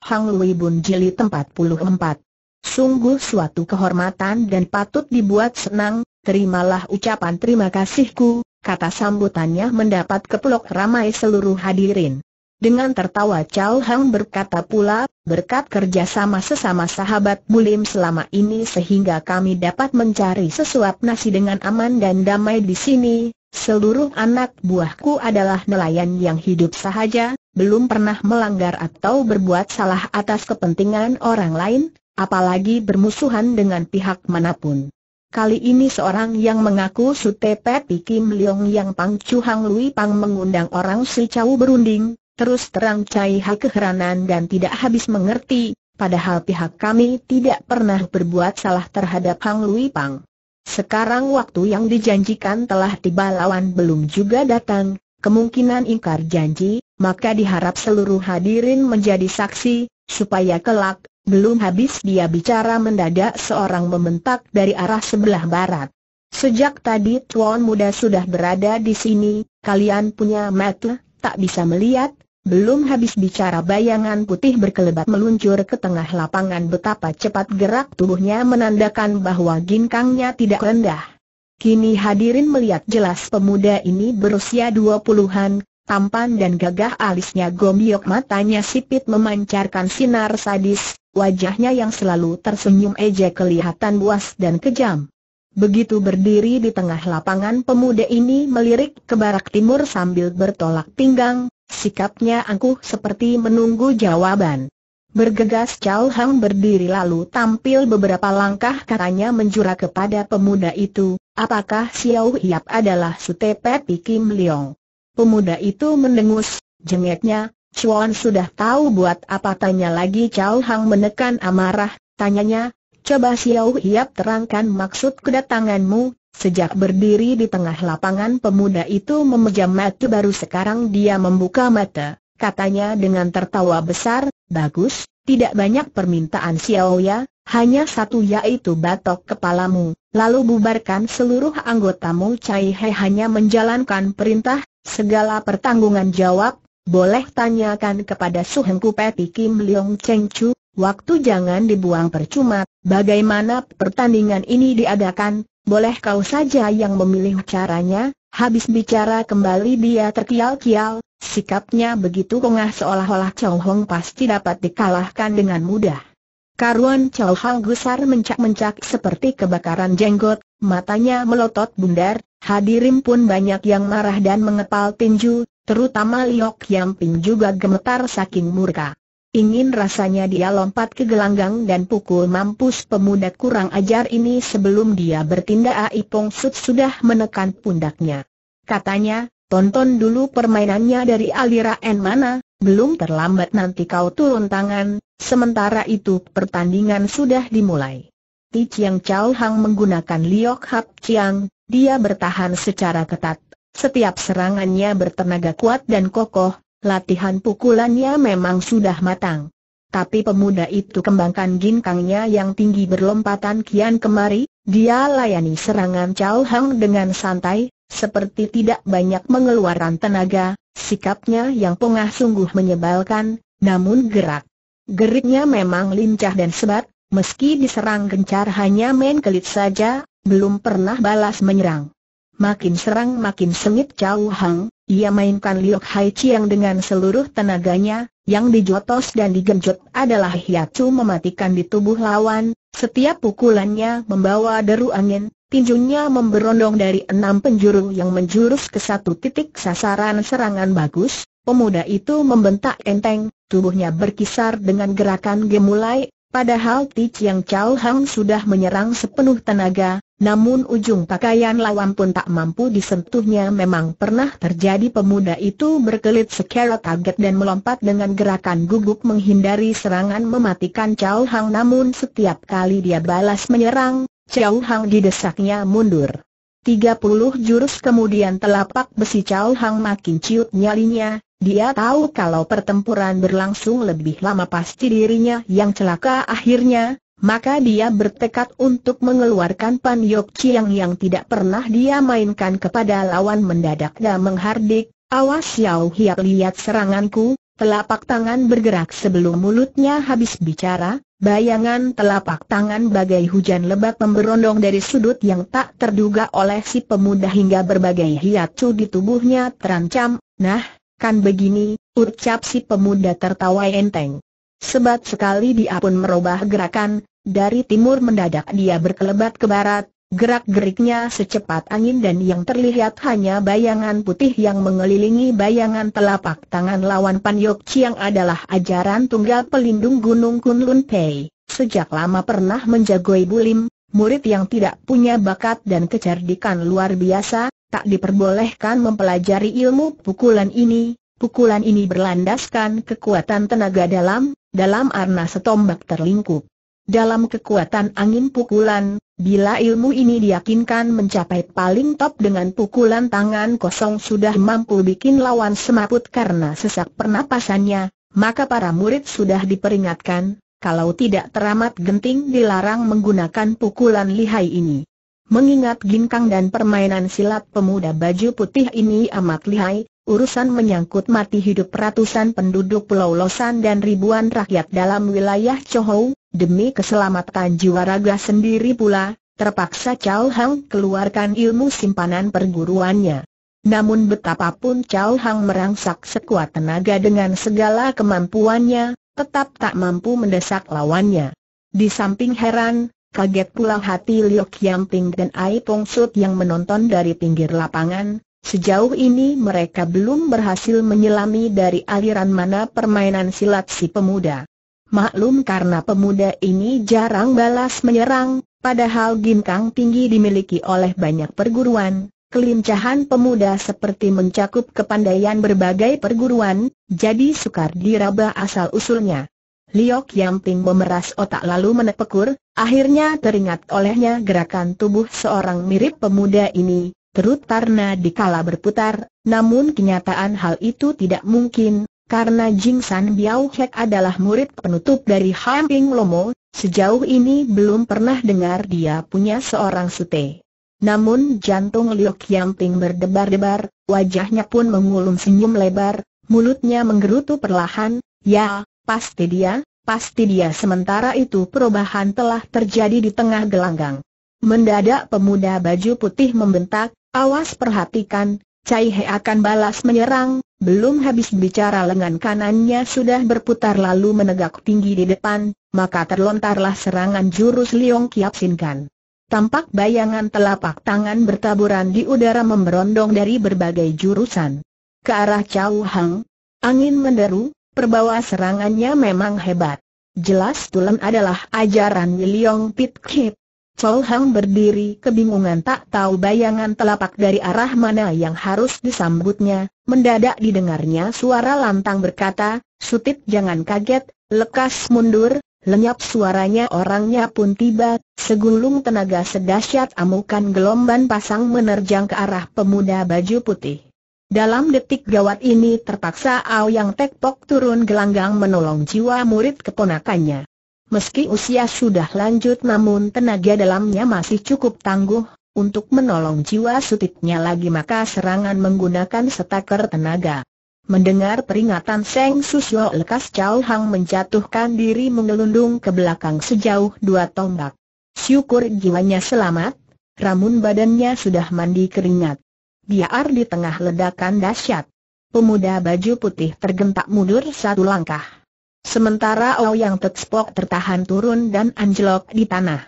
Hang Lui Bun Jili 44. Sungguh suatu kehormatan dan patut dibuat senang, terimalah ucapan terima kasihku, kata sambutannya mendapat kepelok ramai seluruh hadirin. Dengan tertawa Chow Hang berkata pula, berkat kerjasama sesama sahabat Bulim selama ini sehingga kami dapat mencari sesuap nasi dengan aman dan damai di sini, seluruh anak buahku adalah nelayan yang hidup sahaja, belum pernah melanggar atau berbuat salah atas kepentingan orang lain, apalagi bermusuhan dengan pihak manapun. Kali ini seorang yang mengaku Sutepe Kim Leong Yang Pang Chu Hang Lui Pang mengundang orang si Chau berunding, terus terang Cai Ha keheranan dan tidak habis mengerti, padahal pihak kami tidak pernah berbuat salah terhadap Hang Lui Pang. Sekarang waktu yang dijanjikan telah tiba lawan belum juga datang, kemungkinan ingkar janji, maka diharap seluruh hadirin menjadi saksi, supaya kelak, belum habis dia bicara mendadak seorang membentak dari arah sebelah barat. Sejak tadi tuan muda sudah berada di sini, kalian punya mata, tak bisa melihat, belum habis bicara bayangan putih berkelebat meluncur ke tengah lapangan betapa cepat gerak tubuhnya menandakan bahwa ginkangnya tidak rendah. Kini hadirin melihat jelas pemuda ini berusia dua puluhan, tampan dan gagah alisnya gombiok matanya sipit memancarkan sinar sadis, wajahnya yang selalu tersenyum eja kelihatan buas dan kejam. Begitu berdiri di tengah lapangan pemuda ini melirik ke barak timur sambil bertolak pinggang, sikapnya angkuh seperti menunggu jawaban. Bergegas Chow Hang berdiri lalu tampil beberapa langkah katanya menjura kepada pemuda itu, apakah Xiao Hiap adalah Sute Kim Leong? Pemuda itu mendengus, jengeknya, Chuan sudah tahu buat apa tanya lagi Chow Hang menekan amarah, tanyanya, coba Xiao Hiap terangkan maksud kedatanganmu, sejak berdiri di tengah lapangan pemuda itu memejam mata baru sekarang dia membuka mata, katanya dengan tertawa besar, bagus, tidak banyak permintaan Xiao Ya, hanya satu yaitu batok kepalamu, lalu bubarkan seluruh anggotamu Cai He hanya menjalankan perintah, Segala pertanggungan jawab, boleh tanyakan kepada Suhengku Peti Kim Leong Cheng Chu, waktu jangan dibuang percuma, bagaimana pertandingan ini diadakan, boleh kau saja yang memilih caranya, habis bicara kembali dia terkial-kial, sikapnya begitu kongah seolah-olah Chow Hong pasti dapat dikalahkan dengan mudah. Karuan Chow Hong Gusar mencak-mencak seperti kebakaran jenggot, matanya melotot bundar, Hadirin pun banyak yang marah dan mengepal tinju, terutama Liok yang Ping juga gemetar saking murka. Ingin rasanya dia lompat ke gelanggang dan pukul mampus pemuda kurang ajar ini sebelum dia bertindak Aipong Sud sudah menekan pundaknya. Katanya, tonton dulu permainannya dari Alira aliran mana, belum terlambat nanti kau turun tangan, sementara itu pertandingan sudah dimulai. Ti Chiang Chau Hang menggunakan Liok Hap Chiang, dia bertahan secara ketat. Setiap serangannya bertenaga kuat dan kokoh, latihan pukulannya memang sudah matang. Tapi pemuda itu kembangkan ginkangnya yang tinggi berlompatan kian kemari, dia layani serangan Chau Hang dengan santai, seperti tidak banyak mengeluarkan tenaga, sikapnya yang pengah sungguh menyebalkan, namun gerak. Geriknya memang lincah dan sebat, Meski diserang gencar hanya main kelit saja, belum pernah balas menyerang. Makin serang makin sengit Chow Hang, ia mainkan Liok Hai Chiang dengan seluruh tenaganya, yang dijotos dan digenjot adalah hiatus mematikan di tubuh lawan, setiap pukulannya membawa deru angin, tinjunya memberondong dari enam penjuru yang menjurus ke satu titik sasaran serangan bagus, pemuda itu membentak enteng, tubuhnya berkisar dengan gerakan gemulai, Padahal Ti Chiang Chau Hang sudah menyerang sepenuh tenaga, namun ujung pakaian lawan pun tak mampu disentuhnya memang pernah terjadi pemuda itu berkelit secara kaget dan melompat dengan gerakan gugup menghindari serangan mematikan Chau Hang namun setiap kali dia balas menyerang, Chau Hang didesaknya mundur. 30 jurus kemudian telapak besi Chau Hang makin ciut nyalinya, dia tahu kalau pertempuran berlangsung lebih lama pasti dirinya yang celaka akhirnya, maka dia bertekad untuk mengeluarkan Pan Yok Chiang yang tidak pernah dia mainkan kepada lawan mendadak dan menghardik, awas Yau Hiap lihat seranganku, telapak tangan bergerak sebelum mulutnya habis bicara, bayangan telapak tangan bagai hujan lebat memberondong dari sudut yang tak terduga oleh si pemuda hingga berbagai cu di tubuhnya terancam, nah Kan begini, ucap si pemuda tertawa enteng. Sebat sekali dia pun merubah gerakan, dari timur mendadak dia berkelebat ke barat, gerak-geriknya secepat angin dan yang terlihat hanya bayangan putih yang mengelilingi bayangan telapak tangan lawan Pan Yok Chiang adalah ajaran tunggal pelindung Gunung Kunlun Pei. Sejak lama pernah menjagoi Bulim, murid yang tidak punya bakat dan kecerdikan luar biasa, tak diperbolehkan mempelajari ilmu pukulan ini. Pukulan ini berlandaskan kekuatan tenaga dalam, dalam arna setombak terlingkup. Dalam kekuatan angin pukulan, bila ilmu ini diyakinkan mencapai paling top dengan pukulan tangan kosong sudah mampu bikin lawan semaput karena sesak pernapasannya, maka para murid sudah diperingatkan, kalau tidak teramat genting dilarang menggunakan pukulan lihai ini. Mengingat ginkang dan permainan silat pemuda baju putih ini amat lihai, urusan menyangkut mati hidup ratusan penduduk Pulau Losan dan ribuan rakyat dalam wilayah Chohou, demi keselamatan jiwa raga sendiri pula, terpaksa Chow Hang keluarkan ilmu simpanan perguruannya. Namun betapapun Chow Hang merangsak sekuat tenaga dengan segala kemampuannya, tetap tak mampu mendesak lawannya. Di samping heran, Kaget pula hati Liu Qiangping dan Ai Pong yang menonton dari pinggir lapangan, sejauh ini mereka belum berhasil menyelami dari aliran mana permainan silat si pemuda. Maklum karena pemuda ini jarang balas menyerang, padahal ginkang tinggi dimiliki oleh banyak perguruan, kelincahan pemuda seperti mencakup kepandaian berbagai perguruan, jadi sukar diraba asal-usulnya. Liok Ping memeras otak lalu menepekur, akhirnya teringat olehnya gerakan tubuh seorang mirip pemuda ini, terut karena dikala berputar, namun kenyataan hal itu tidak mungkin, karena Jing San Biao Hek adalah murid penutup dari Ping Lomo, sejauh ini belum pernah dengar dia punya seorang sute. Namun jantung Liok Ping berdebar-debar, wajahnya pun mengulung senyum lebar, mulutnya menggerutu perlahan, ya, Pasti dia, pasti dia sementara itu perubahan telah terjadi di tengah gelanggang. Mendadak pemuda baju putih membentak, awas perhatikan, Cai He akan balas menyerang, belum habis bicara lengan kanannya sudah berputar lalu menegak tinggi di depan, maka terlontarlah serangan jurus Liong Kiap Sinkan. Tampak bayangan telapak tangan bertaburan di udara memberondong dari berbagai jurusan. Ke arah Chao Hang, angin menderu, perbawa serangannya memang hebat. Jelas tulen adalah ajaran Wiliong Pit Kip. Chol Hang berdiri kebingungan tak tahu bayangan telapak dari arah mana yang harus disambutnya, mendadak didengarnya suara lantang berkata, Sutit jangan kaget, lekas mundur, lenyap suaranya orangnya pun tiba, segulung tenaga sedasyat amukan gelomban pasang menerjang ke arah pemuda baju putih. Dalam detik gawat ini terpaksa Ao yang Tekpok turun gelanggang menolong jiwa murid keponakannya. Meski usia sudah lanjut namun tenaga dalamnya masih cukup tangguh, untuk menolong jiwa sutitnya lagi maka serangan menggunakan setaker tenaga. Mendengar peringatan Seng Susyo lekas Chow Hang menjatuhkan diri mengelundung ke belakang sejauh dua tombak. Syukur jiwanya selamat, ramun badannya sudah mandi keringat biar di tengah ledakan dahsyat. Pemuda baju putih tergentak mundur satu langkah. Sementara Yang Tetspok tertahan turun dan anjlok di tanah.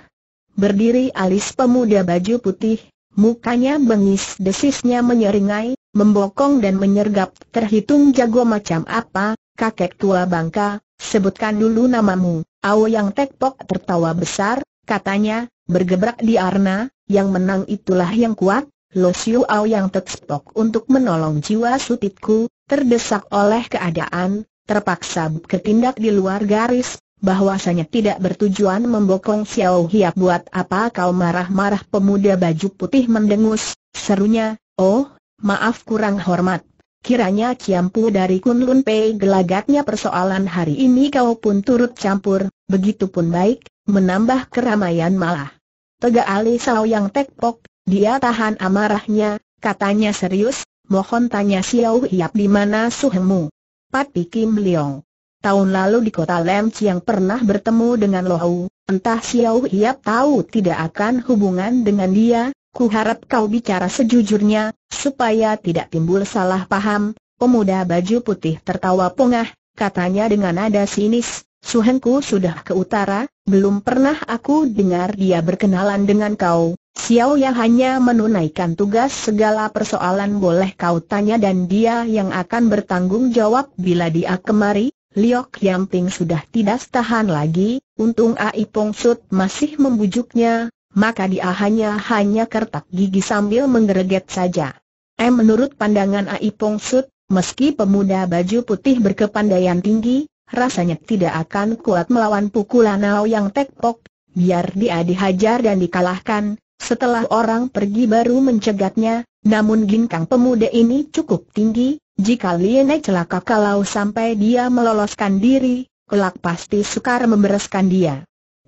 Berdiri alis pemuda baju putih, mukanya bengis desisnya menyeringai, membokong dan menyergap terhitung jago macam apa, kakek tua bangka, sebutkan dulu namamu. Ao yang Tekpok tertawa besar, katanya, bergebrak di arna, yang menang itulah yang kuat, Lo Siu Ao yang tetspok untuk menolong jiwa sutitku, terdesak oleh keadaan, terpaksa ketindak di luar garis, bahwasanya tidak bertujuan membokong Xiao Hiap buat apa kau marah-marah pemuda baju putih mendengus, serunya, oh, maaf kurang hormat. Kiranya Ciampu dari Kunlun Pei gelagatnya persoalan hari ini kau pun turut campur, begitu pun baik, menambah keramaian malah. Tega Ali Sao yang pok. Dia tahan amarahnya, katanya serius, mohon tanya Xiao Hiap di mana suhemu. Pati Kim Leong. Tahun lalu di kota Lem Chiang pernah bertemu dengan Lo Hau, entah Xiao Hiap tahu tidak akan hubungan dengan dia, ku harap kau bicara sejujurnya, supaya tidak timbul salah paham, pemuda baju putih tertawa pongah, katanya dengan nada sinis, Suhengku sudah ke utara, belum pernah aku dengar dia berkenalan dengan kau. Xiao Ya hanya menunaikan tugas segala persoalan boleh kau tanya dan dia yang akan bertanggung jawab bila dia kemari. Liok Yamping sudah tidak tahan lagi, untung Ai Pong Sut masih membujuknya, maka dia hanya hanya kertak gigi sambil menggereget saja. Eh menurut pandangan Ai Pong Sut, meski pemuda baju putih berkepandaian tinggi, rasanya tidak akan kuat melawan pukulan Nao yang tekpok, biar dia dihajar dan dikalahkan, setelah orang pergi baru mencegatnya, namun ginkang pemuda ini cukup tinggi, jika Liene celaka kalau sampai dia meloloskan diri, kelak pasti sukar membereskan dia.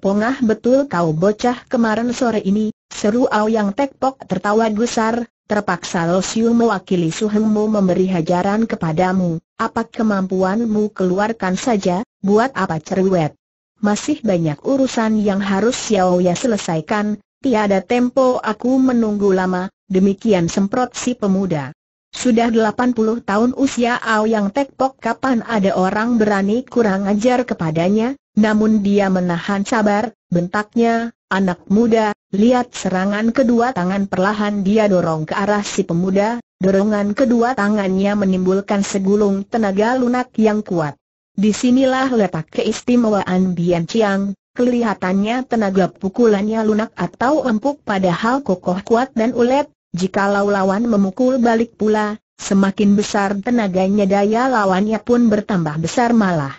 Pongah betul kau bocah kemarin sore ini, seru Ao yang tekpok tertawa gusar, Terpaksa Lo Siu mewakili Suhengmu memberi hajaran kepadamu, apa kemampuanmu keluarkan saja, buat apa cerewet? Masih banyak urusan yang harus Xiao Ya selesaikan, tiada tempo aku menunggu lama, demikian semprot si pemuda. Sudah 80 tahun usia Ao yang tekpok kapan ada orang berani kurang ajar kepadanya, namun dia menahan sabar, bentaknya, anak muda, Lihat serangan kedua tangan perlahan dia dorong ke arah si pemuda, dorongan kedua tangannya menimbulkan segulung tenaga lunak yang kuat. Disinilah letak keistimewaan Bian Chiang, kelihatannya tenaga pukulannya lunak atau empuk padahal kokoh kuat dan ulet, Jika lawan memukul balik pula, semakin besar tenaganya daya lawannya pun bertambah besar malah.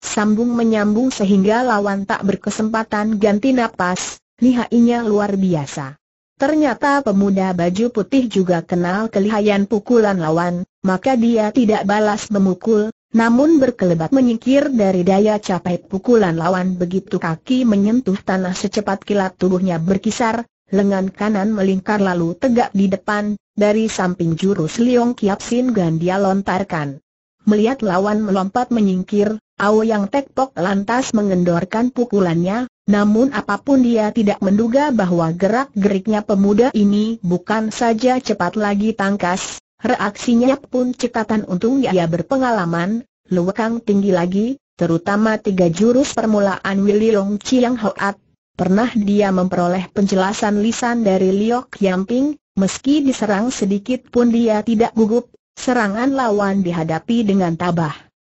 Sambung menyambung sehingga lawan tak berkesempatan ganti napas, lihainya luar biasa. Ternyata pemuda baju putih juga kenal kelihayan pukulan lawan, maka dia tidak balas memukul, namun berkelebat menyingkir dari daya capai pukulan lawan begitu kaki menyentuh tanah secepat kilat tubuhnya berkisar, lengan kanan melingkar lalu tegak di depan, dari samping jurus Liong Kiap Sin Gan dia lontarkan. Melihat lawan melompat menyingkir, Ao Yang pok lantas mengendorkan pukulannya, namun apapun dia tidak menduga bahwa gerak-geriknya pemuda ini bukan saja cepat lagi tangkas, reaksinya pun cekatan untung ia berpengalaman, lewekang tinggi lagi, terutama tiga jurus permulaan Willy Long Chiang Hoat. Pernah dia memperoleh penjelasan lisan dari Liok Yamping, meski diserang sedikit pun dia tidak gugup, serangan lawan dihadapi dengan tabah.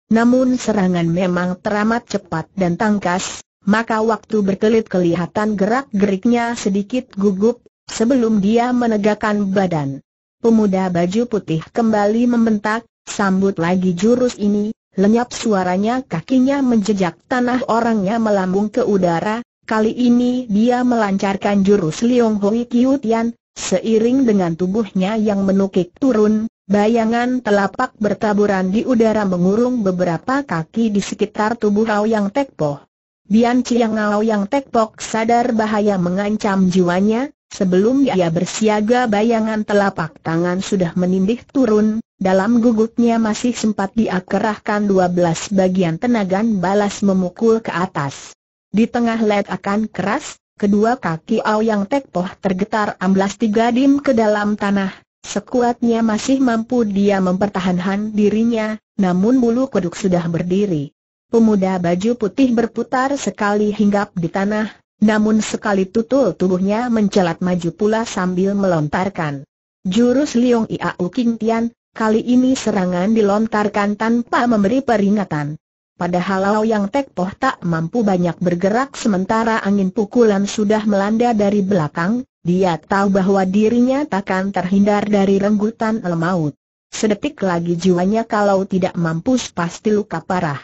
Namun serangan memang teramat cepat dan tangkas, maka waktu berkelit kelihatan gerak-geriknya sedikit gugup, sebelum dia menegakkan badan. Pemuda baju putih kembali membentak, sambut lagi jurus ini, lenyap suaranya kakinya menjejak tanah orangnya melambung ke udara, kali ini dia melancarkan jurus Liong Hui Tian, seiring dengan tubuhnya yang menukik turun, bayangan telapak bertaburan di udara mengurung beberapa kaki di sekitar tubuh Ao Yang Tekpoh. Bian Chiangao yang tekpok sadar bahaya mengancam jiwanya, sebelum ia bersiaga bayangan telapak tangan sudah menindih turun, dalam gugutnya masih sempat diakerahkan belas bagian tenagan balas memukul ke atas. Di tengah led akan keras, kedua kaki Ao yang tekpoh tergetar amblas tiga dim ke dalam tanah, sekuatnya masih mampu dia mempertahankan dirinya, namun bulu kuduk sudah berdiri. Pemuda baju putih berputar sekali hinggap di tanah, namun sekali tutul tubuhnya mencelat maju pula sambil melontarkan. Jurus Liong Iau King Tian, kali ini serangan dilontarkan tanpa memberi peringatan. Padahal Lao Yang Poh tak mampu banyak bergerak sementara angin pukulan sudah melanda dari belakang, dia tahu bahwa dirinya takkan terhindar dari renggutan lemaut. Sedetik lagi jiwanya kalau tidak mampus pasti luka parah.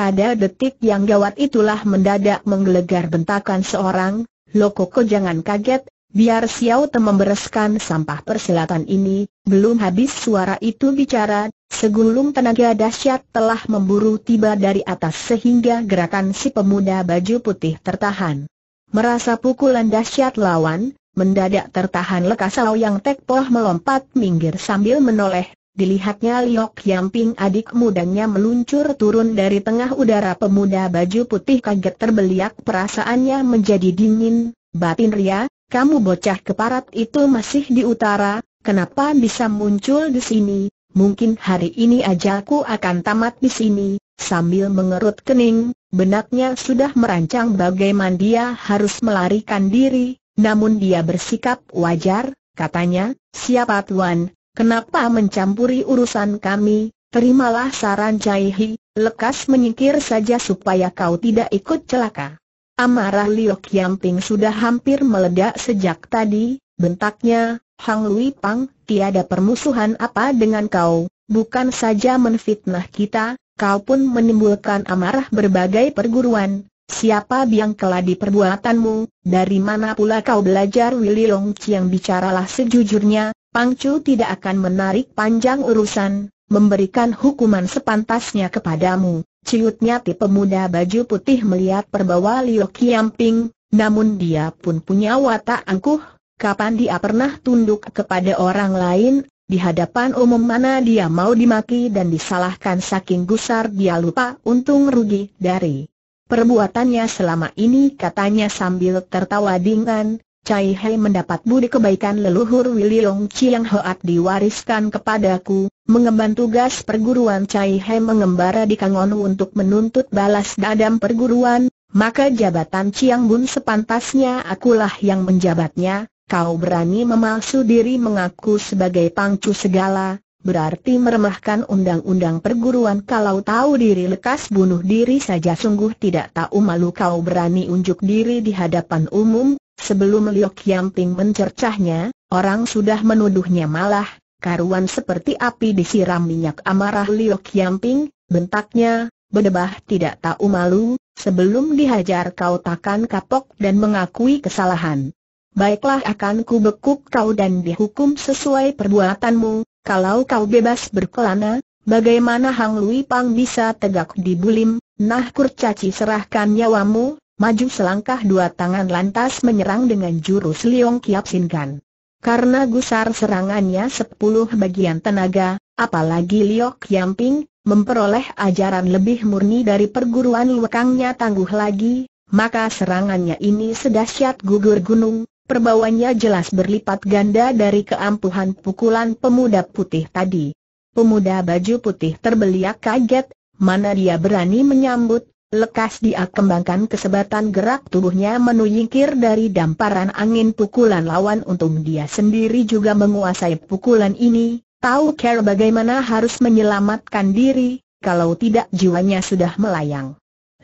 Pada detik yang gawat itulah mendadak menggelegar bentakan seorang, Lokoko jangan kaget, biar Xiao Te sampah persilatan ini, belum habis suara itu bicara, segulung tenaga dahsyat telah memburu tiba dari atas sehingga gerakan si pemuda baju putih tertahan. Merasa pukulan dahsyat lawan, mendadak tertahan Lekasau yang tekpoh melompat minggir sambil menoleh, Dilihatnya Liok Yamping adik mudanya meluncur turun dari tengah udara pemuda baju putih kaget terbeliak perasaannya menjadi dingin, batin ria, kamu bocah keparat itu masih di utara, kenapa bisa muncul di sini, mungkin hari ini ajalku akan tamat di sini, sambil mengerut kening, benaknya sudah merancang bagaimana dia harus melarikan diri, namun dia bersikap wajar, katanya, siapa tuan, Kenapa mencampuri urusan kami? Terimalah saran Caihi, lekas menyingkir saja supaya kau tidak ikut celaka. Amarah Liu Qiangping sudah hampir meledak sejak tadi, bentaknya, Hang Lui Pang, tiada permusuhan apa dengan kau, bukan saja menfitnah kita, kau pun menimbulkan amarah berbagai perguruan. Siapa biang keladi perbuatanmu, dari mana pula kau belajar Willy Long Chiang bicaralah sejujurnya, Pangcu tidak akan menarik panjang urusan, memberikan hukuman sepantasnya kepadamu. Ciutnya tipe pemuda baju putih melihat perbawa Liu Qiangping, namun dia pun punya watak angkuh, kapan dia pernah tunduk kepada orang lain, di hadapan umum mana dia mau dimaki dan disalahkan saking gusar dia lupa untung rugi dari perbuatannya selama ini katanya sambil tertawa dingin, Cai Hei mendapat budi kebaikan leluhur Willy Wiliong Chiang Hoat diwariskan kepadaku, mengemban tugas perguruan Cai Hei mengembara di Kangon untuk menuntut balas dadam perguruan, maka jabatan Chiang Bun sepantasnya akulah yang menjabatnya, kau berani memalsu diri mengaku sebagai pangcu segala, berarti meremahkan undang-undang perguruan kalau tahu diri lekas bunuh diri saja sungguh tidak tahu malu kau berani unjuk diri di hadapan umum, Sebelum Liok Yamping mencercahnya, orang sudah menuduhnya malah, karuan seperti api disiram minyak amarah Liok Yamping, bentaknya, bedebah tidak tahu malu, sebelum dihajar kau takkan kapok dan mengakui kesalahan. Baiklah akan ku bekuk kau dan dihukum sesuai perbuatanmu, kalau kau bebas berkelana, bagaimana Hang Lui Pang bisa tegak di bulim, nah kurcaci serahkan nyawamu, maju selangkah dua tangan lantas menyerang dengan jurus Liong Kiap Sinkan. Karena gusar serangannya sepuluh bagian tenaga, apalagi Liok Yamping, memperoleh ajaran lebih murni dari perguruan lekangnya tangguh lagi, maka serangannya ini sedahsyat gugur gunung, perbawanya jelas berlipat ganda dari keampuhan pukulan pemuda putih tadi. Pemuda baju putih terbeliak kaget, mana dia berani menyambut Lekas dia kembangkan kesebatan gerak tubuhnya menuyingkir dari damparan angin pukulan lawan untung dia sendiri juga menguasai pukulan ini, tahu care bagaimana harus menyelamatkan diri, kalau tidak jiwanya sudah melayang.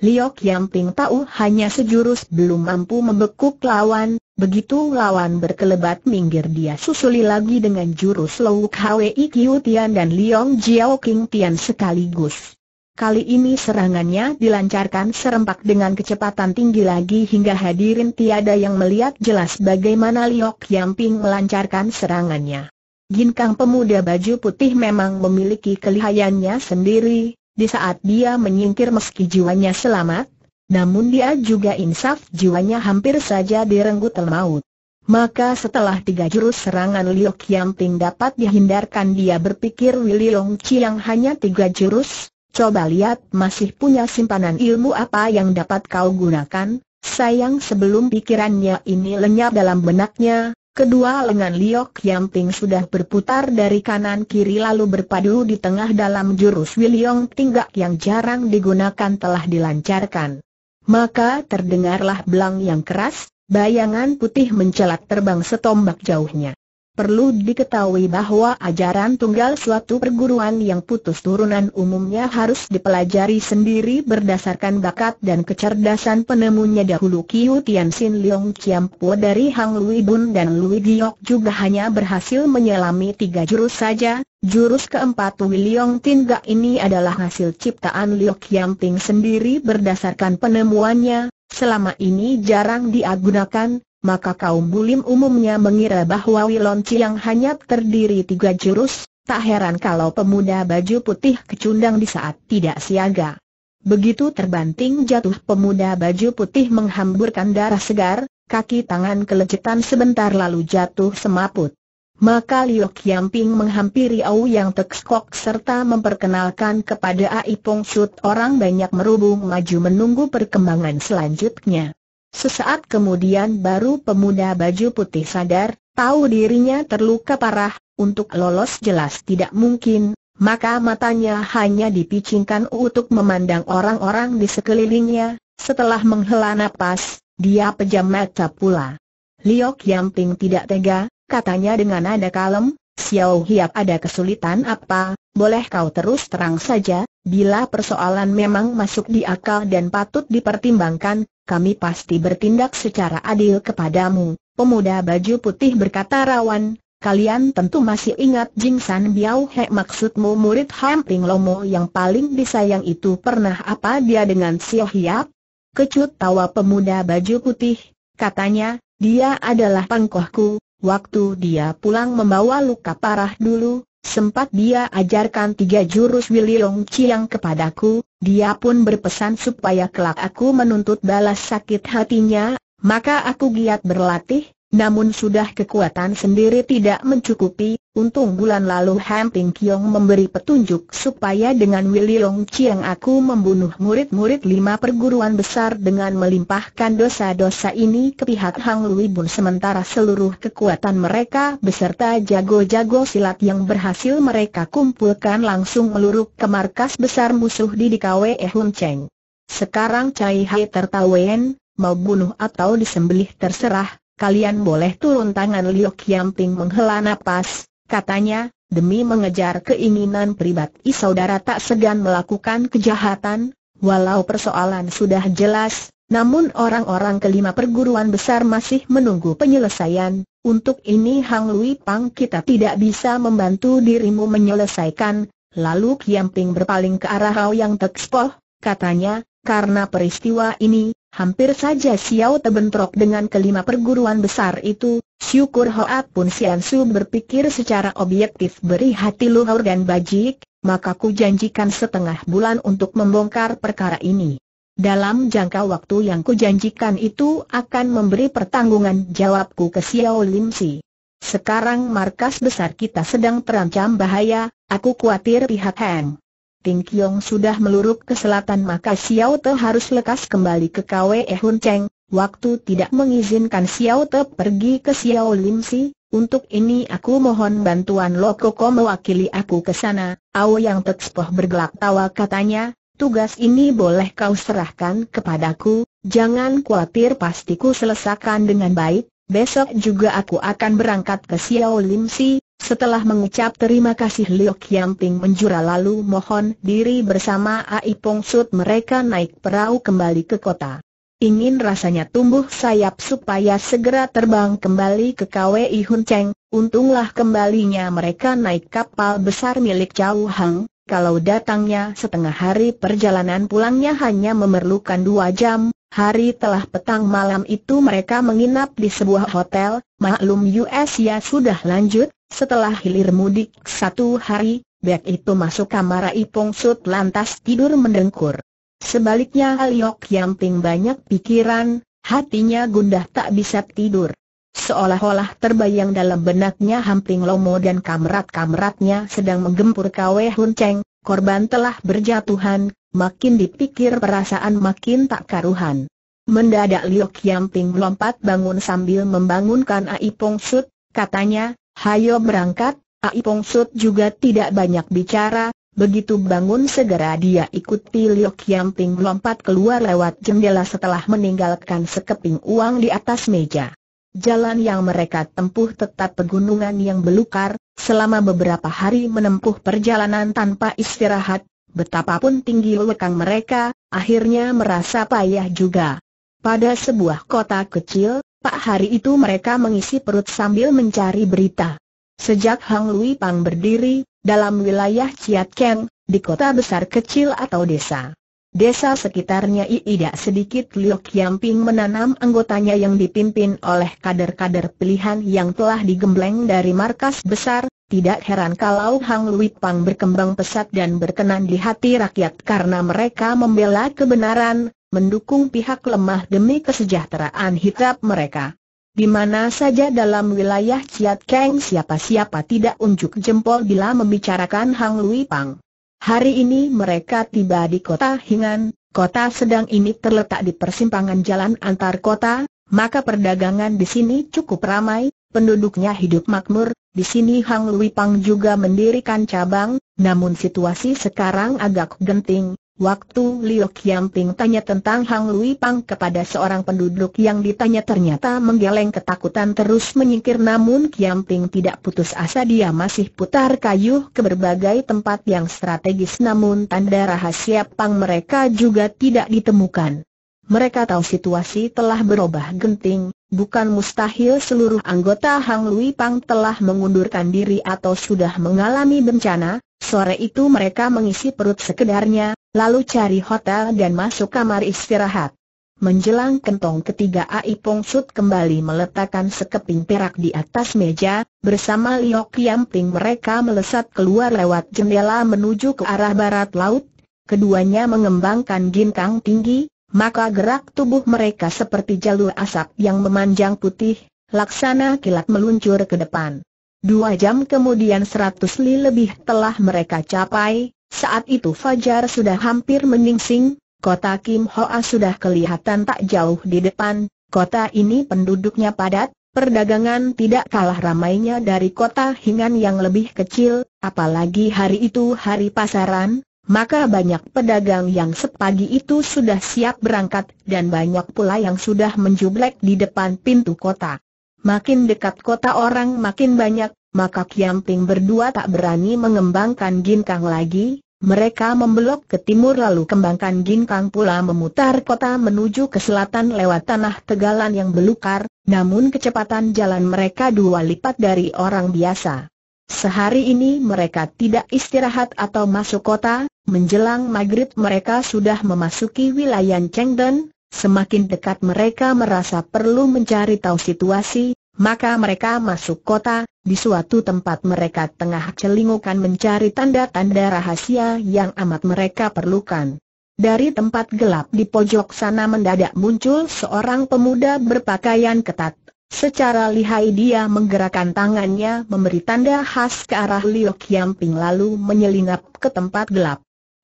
Liok Yamping tahu hanya sejurus belum mampu membekuk lawan, begitu lawan berkelebat minggir dia susuli lagi dengan jurus Lou Kwei Kiu Tian dan Liong Jiao King Tian sekaligus. Kali ini serangannya dilancarkan serempak dengan kecepatan tinggi lagi hingga hadirin tiada yang melihat jelas bagaimana Liok Yamping melancarkan serangannya. Ginkang pemuda baju putih memang memiliki kelihayannya sendiri, di saat dia menyingkir meski jiwanya selamat, namun dia juga insaf jiwanya hampir saja direnggut maut. Maka setelah tiga jurus serangan Liok Yamping dapat dihindarkan dia berpikir Willy Long yang hanya tiga jurus, Coba lihat masih punya simpanan ilmu apa yang dapat kau gunakan, sayang sebelum pikirannya ini lenyap dalam benaknya, Kedua lengan Liok Yamping sudah berputar dari kanan kiri lalu berpadu di tengah dalam jurus Wiliong Tinggak yang jarang digunakan telah dilancarkan. Maka terdengarlah belang yang keras, bayangan putih mencelat terbang setombak jauhnya. Perlu diketahui bahwa ajaran tunggal suatu perguruan yang putus turunan umumnya harus dipelajari sendiri berdasarkan bakat dan kecerdasan penemunya dahulu Kiu Tianxin Leong Po dari Hang Lui Bun dan Lui Giok juga hanya berhasil menyelami tiga jurus saja, jurus keempat Tin Tinga ini adalah hasil ciptaan Liu Ting sendiri berdasarkan penemuannya, selama ini jarang diagunakan, maka kaum bulim umumnya mengira bahwa Wilon Chiang hanya terdiri tiga jurus, tak heran kalau pemuda baju putih kecundang di saat tidak siaga. Begitu terbanting jatuh pemuda baju putih menghamburkan darah segar, kaki tangan kelecehan sebentar lalu jatuh semaput. Maka Liu Yamping menghampiri Au Yang Tekskok serta memperkenalkan kepada Ai Pong orang banyak merubung maju menunggu perkembangan selanjutnya. Sesaat kemudian baru pemuda baju putih sadar, tahu dirinya terluka parah, untuk lolos jelas tidak mungkin, maka matanya hanya dipicingkan untuk memandang orang-orang di sekelilingnya, setelah menghela napas, dia pejam mata pula. Liok Yamping tidak tega, katanya dengan nada kalem, Xiao Hiap ada kesulitan apa, boleh kau terus terang saja, bila persoalan memang masuk di akal dan patut dipertimbangkan, kami pasti bertindak secara adil kepadamu. Pemuda baju putih berkata rawan, kalian tentu masih ingat Jing San Biao He maksudmu murid Ping Lomo yang paling disayang itu pernah apa dia dengan Sio Hiap? Kecut tawa pemuda baju putih, katanya, dia adalah pangkohku, waktu dia pulang membawa luka parah dulu, Sempat dia ajarkan tiga jurus Wiliong Chiang kepadaku, dia pun berpesan supaya kelak aku menuntut balas sakit hatinya, maka aku giat berlatih, namun sudah kekuatan sendiri tidak mencukupi, untung bulan lalu Han Ping Kiong memberi petunjuk supaya dengan Willy Long Chiang aku membunuh murid-murid lima perguruan besar dengan melimpahkan dosa-dosa ini ke pihak Hang Lui Bun sementara seluruh kekuatan mereka beserta jago-jago silat yang berhasil mereka kumpulkan langsung meluruk ke markas besar musuh di Kwe Hun Cheng. Sekarang Cai Hai tertawen, mau bunuh atau disembelih terserah, kalian boleh turun tangan Liu Kiamping menghela nafas, katanya, demi mengejar keinginan pribadi saudara tak segan melakukan kejahatan, walau persoalan sudah jelas, namun orang-orang kelima perguruan besar masih menunggu penyelesaian, untuk ini Hang Lui Pang kita tidak bisa membantu dirimu menyelesaikan, lalu Kiamping berpaling ke arah Hao Yang Tekspoh, katanya, karena peristiwa ini, Hampir saja Xiao terbentrok dengan kelima perguruan besar itu, syukur Hoa pun Sian Su berpikir secara objektif beri hati luhur dan bajik, maka ku janjikan setengah bulan untuk membongkar perkara ini. Dalam jangka waktu yang ku janjikan itu akan memberi pertanggungan jawabku ke Xiao Lim Si. Sekarang markas besar kita sedang terancam bahaya, aku khawatir pihak Heng Ting Kiong sudah meluruk ke selatan maka Xiao Te harus lekas kembali ke KWE Hun Cheng, waktu tidak mengizinkan Xiao Te pergi ke Xiao Lim Si, untuk ini aku mohon bantuan Lo Koko mewakili aku ke sana, Ao Yang Tekspoh bergelak tawa katanya, tugas ini boleh kau serahkan kepadaku, jangan khawatir pastiku selesakan dengan baik, besok juga aku akan berangkat ke Xiao Lim Si, setelah mengucap terima kasih Liok Yamping menjura lalu mohon diri bersama Ai Pong Sud mereka naik perahu kembali ke kota. Ingin rasanya tumbuh sayap supaya segera terbang kembali ke KWI Hun Cheng, untunglah kembalinya mereka naik kapal besar milik Chow Hang, kalau datangnya setengah hari perjalanan pulangnya hanya memerlukan dua jam, hari telah petang malam itu mereka menginap di sebuah hotel, maklum US ya sudah lanjut, setelah hilir mudik satu hari, Bek itu masuk kamar Ipong Sut lantas tidur mendengkur. Sebaliknya Aliok yang ting banyak pikiran, hatinya gundah tak bisa tidur. Seolah-olah terbayang dalam benaknya Hamping Lomo dan kamerat-kameratnya sedang menggempur Kwe Hun Cheng, korban telah berjatuhan, Makin dipikir perasaan makin tak karuhan. Mendadak Liu Qiangping melompat bangun sambil membangunkan Ai Pong Sut, katanya, hayo berangkat, Ai Pong Sut juga tidak banyak bicara, begitu bangun segera dia ikuti Liu Qiangping melompat keluar lewat jendela setelah meninggalkan sekeping uang di atas meja. Jalan yang mereka tempuh tetap pegunungan yang belukar, selama beberapa hari menempuh perjalanan tanpa istirahat, betapapun tinggi lekang mereka, akhirnya merasa payah juga. Pada sebuah kota kecil, Pak hari itu mereka mengisi perut sambil mencari berita. Sejak Hang Lui Pang berdiri, dalam wilayah Ciat Keng, di kota besar kecil atau desa. Desa sekitarnya tidak sedikit Liok Yamping menanam anggotanya yang dipimpin oleh kader-kader pilihan yang telah digembleng dari markas besar, tidak heran kalau Hang Lui Pang berkembang pesat dan berkenan di hati rakyat karena mereka membela kebenaran, mendukung pihak lemah demi kesejahteraan hitap mereka. Di mana saja dalam wilayah Ciat Keng siapa-siapa tidak unjuk jempol bila membicarakan Hang Lui Pang. Hari ini mereka tiba di kota Hingan, kota sedang ini terletak di persimpangan jalan antar kota, maka perdagangan di sini cukup ramai, penduduknya hidup makmur, di sini Hang Lui Pang juga mendirikan cabang, namun situasi sekarang agak genting, Waktu Liu Qiangping tanya tentang Hang Lui Pang kepada seorang penduduk yang ditanya ternyata menggeleng ketakutan terus menyingkir namun Qiangping tidak putus asa dia masih putar kayu ke berbagai tempat yang strategis namun tanda rahasia Pang mereka juga tidak ditemukan. Mereka tahu situasi telah berubah genting, bukan mustahil seluruh anggota Hang Lui Pang telah mengundurkan diri atau sudah mengalami bencana, Sore itu mereka mengisi perut sekedarnya, lalu cari hotel dan masuk kamar istirahat. Menjelang kentong ketiga Ai Pong Sut kembali meletakkan sekeping perak di atas meja, bersama Liok Yam Ting mereka melesat keluar lewat jendela menuju ke arah barat laut, keduanya mengembangkan ginkang tinggi, maka gerak tubuh mereka seperti jalur asap yang memanjang putih, laksana kilat meluncur ke depan. Dua jam kemudian seratus li lebih telah mereka capai, saat itu Fajar sudah hampir meningsing, kota Kim Hoa sudah kelihatan tak jauh di depan, kota ini penduduknya padat, perdagangan tidak kalah ramainya dari kota Hingan yang lebih kecil, apalagi hari itu hari pasaran, maka banyak pedagang yang sepagi itu sudah siap berangkat dan banyak pula yang sudah menjublek di depan pintu kota. Makin dekat kota orang makin banyak, maka Kiam Kiamping berdua tak berani mengembangkan ginkang lagi, mereka membelok ke timur lalu kembangkan ginkang pula memutar kota menuju ke selatan lewat tanah tegalan yang belukar, namun kecepatan jalan mereka dua lipat dari orang biasa. Sehari ini mereka tidak istirahat atau masuk kota, menjelang maghrib mereka sudah memasuki wilayah Chengden, semakin dekat mereka merasa perlu mencari tahu situasi, maka mereka masuk kota, di suatu tempat mereka tengah celingukan mencari tanda-tanda rahasia yang amat mereka perlukan. Dari tempat gelap di pojok sana mendadak muncul seorang pemuda berpakaian ketat. Secara lihai dia menggerakkan tangannya memberi tanda khas ke arah Liok Yamping lalu menyelinap ke tempat gelap.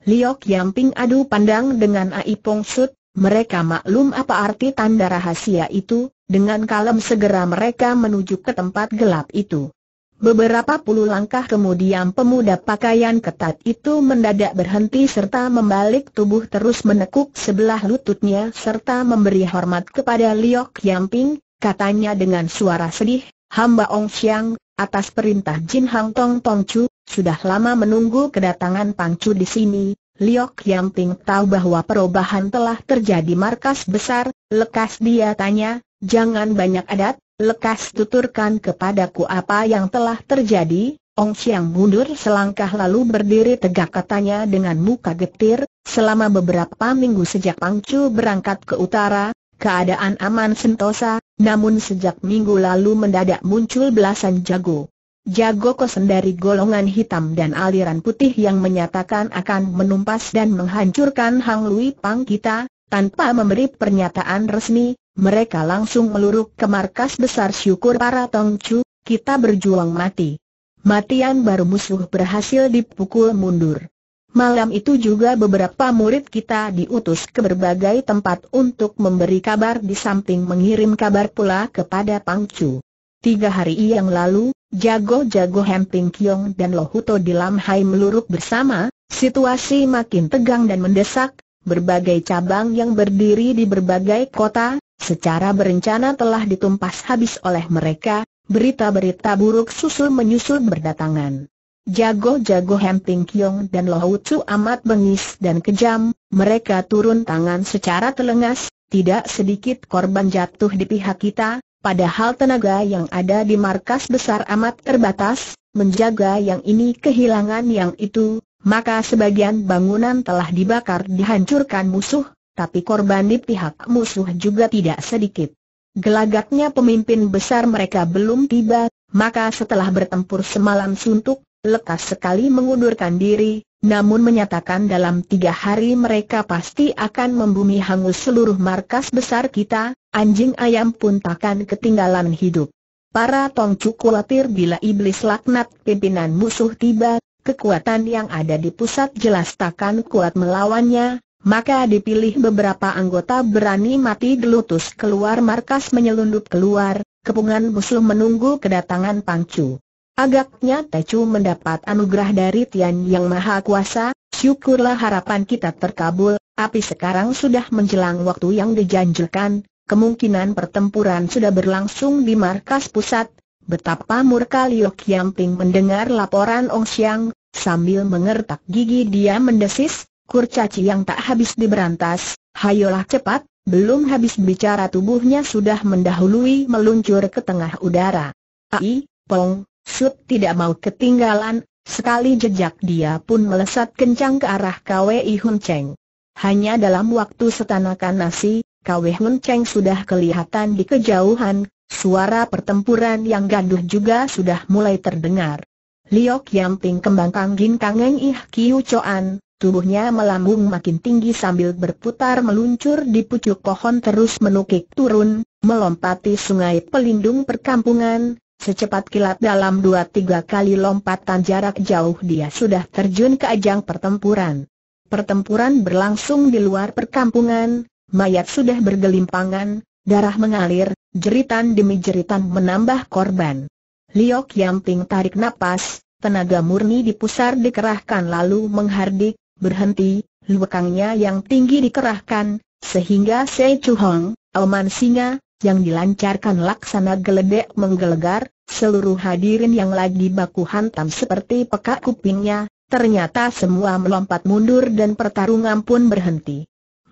Liok Yamping adu pandang dengan Ai Pong Sut, mereka maklum apa arti tanda rahasia itu, dengan kalem segera mereka menuju ke tempat gelap itu. Beberapa puluh langkah kemudian pemuda pakaian ketat itu mendadak berhenti serta membalik tubuh terus menekuk sebelah lututnya serta memberi hormat kepada Liok Yamping, katanya dengan suara sedih, hamba Ong Xiang, atas perintah Jin Hang Tong Tong Chu, sudah lama menunggu kedatangan Pang Chu di sini, Liok Yang ting tahu bahwa perubahan telah terjadi markas besar, lekas dia tanya, jangan banyak adat, lekas tuturkan kepadaku apa yang telah terjadi, Ong Siang mundur selangkah lalu berdiri tegak katanya dengan muka getir, selama beberapa minggu sejak Pangcu berangkat ke utara, keadaan aman sentosa, namun sejak minggu lalu mendadak muncul belasan jago. Jago kosen dari golongan hitam dan aliran putih yang menyatakan akan menumpas dan menghancurkan Hang Lui Pang kita, tanpa memberi pernyataan resmi, mereka langsung meluruk ke markas besar syukur para Chu kita berjuang mati. Matian baru musuh berhasil dipukul mundur. Malam itu juga beberapa murid kita diutus ke berbagai tempat untuk memberi kabar di samping mengirim kabar pula kepada Pang Chu. Tiga hari yang lalu, jago-jago Hemping Kiong dan Lohuto di Lam Hai meluruk bersama, situasi makin tegang dan mendesak, berbagai cabang yang berdiri di berbagai kota, secara berencana telah ditumpas habis oleh mereka, berita-berita buruk susul menyusul berdatangan. Jago-jago Hemping Kiong dan Lohuto amat bengis dan kejam, mereka turun tangan secara telengas, tidak sedikit korban jatuh di pihak kita, Padahal tenaga yang ada di markas besar amat terbatas, menjaga yang ini kehilangan yang itu, maka sebagian bangunan telah dibakar dihancurkan musuh, tapi korban di pihak musuh juga tidak sedikit. Gelagatnya pemimpin besar mereka belum tiba, maka setelah bertempur semalam suntuk, lekas sekali mengundurkan diri, namun menyatakan dalam tiga hari mereka pasti akan membumi hangus seluruh markas besar kita, anjing ayam pun takkan ketinggalan hidup. Para tongcu khawatir bila iblis laknat pimpinan musuh tiba, kekuatan yang ada di pusat jelas takkan kuat melawannya, maka dipilih beberapa anggota berani mati delutus keluar markas menyelundup keluar, kepungan musuh menunggu kedatangan Pangcu. Agaknya Tecu mendapat anugerah dari Tian Yang Maha Kuasa, syukurlah harapan kita terkabul, api sekarang sudah menjelang waktu yang dijanjikan, kemungkinan pertempuran sudah berlangsung di markas pusat, Betapa murka Liu Qiangping mendengar laporan Ong Xiang, sambil mengertak gigi dia mendesis, kurcaci yang tak habis diberantas, hayolah cepat, belum habis bicara tubuhnya sudah mendahului meluncur ke tengah udara. Ai, Pong, Sud tidak mau ketinggalan, sekali jejak dia pun melesat kencang ke arah KWI Hun Cheng. Hanya dalam waktu setanakan nasi, KW Hun Cheng sudah kelihatan di kejauhan, suara pertempuran yang gaduh juga sudah mulai terdengar. Liok Yamping kembangkang Gin Kangeng Ih Kiu Choan, Tubuhnya melambung makin tinggi sambil berputar meluncur di pucuk pohon terus menukik turun, melompati sungai pelindung perkampungan, Secepat kilat dalam dua tiga kali lompatan jarak jauh dia sudah terjun ke ajang pertempuran. Pertempuran berlangsung di luar perkampungan, mayat sudah bergelimpangan, darah mengalir, jeritan demi jeritan menambah korban. Liok Yamping tarik napas, tenaga murni dipusar dikerahkan lalu menghardik, berhenti, lubangnya yang tinggi dikerahkan, sehingga Sei Chu Hong, Oman Singa, yang dilancarkan laksana geledek menggelegar, Seluruh hadirin yang lagi baku hantam seperti pekak kupingnya, ternyata semua melompat mundur dan pertarungan pun berhenti.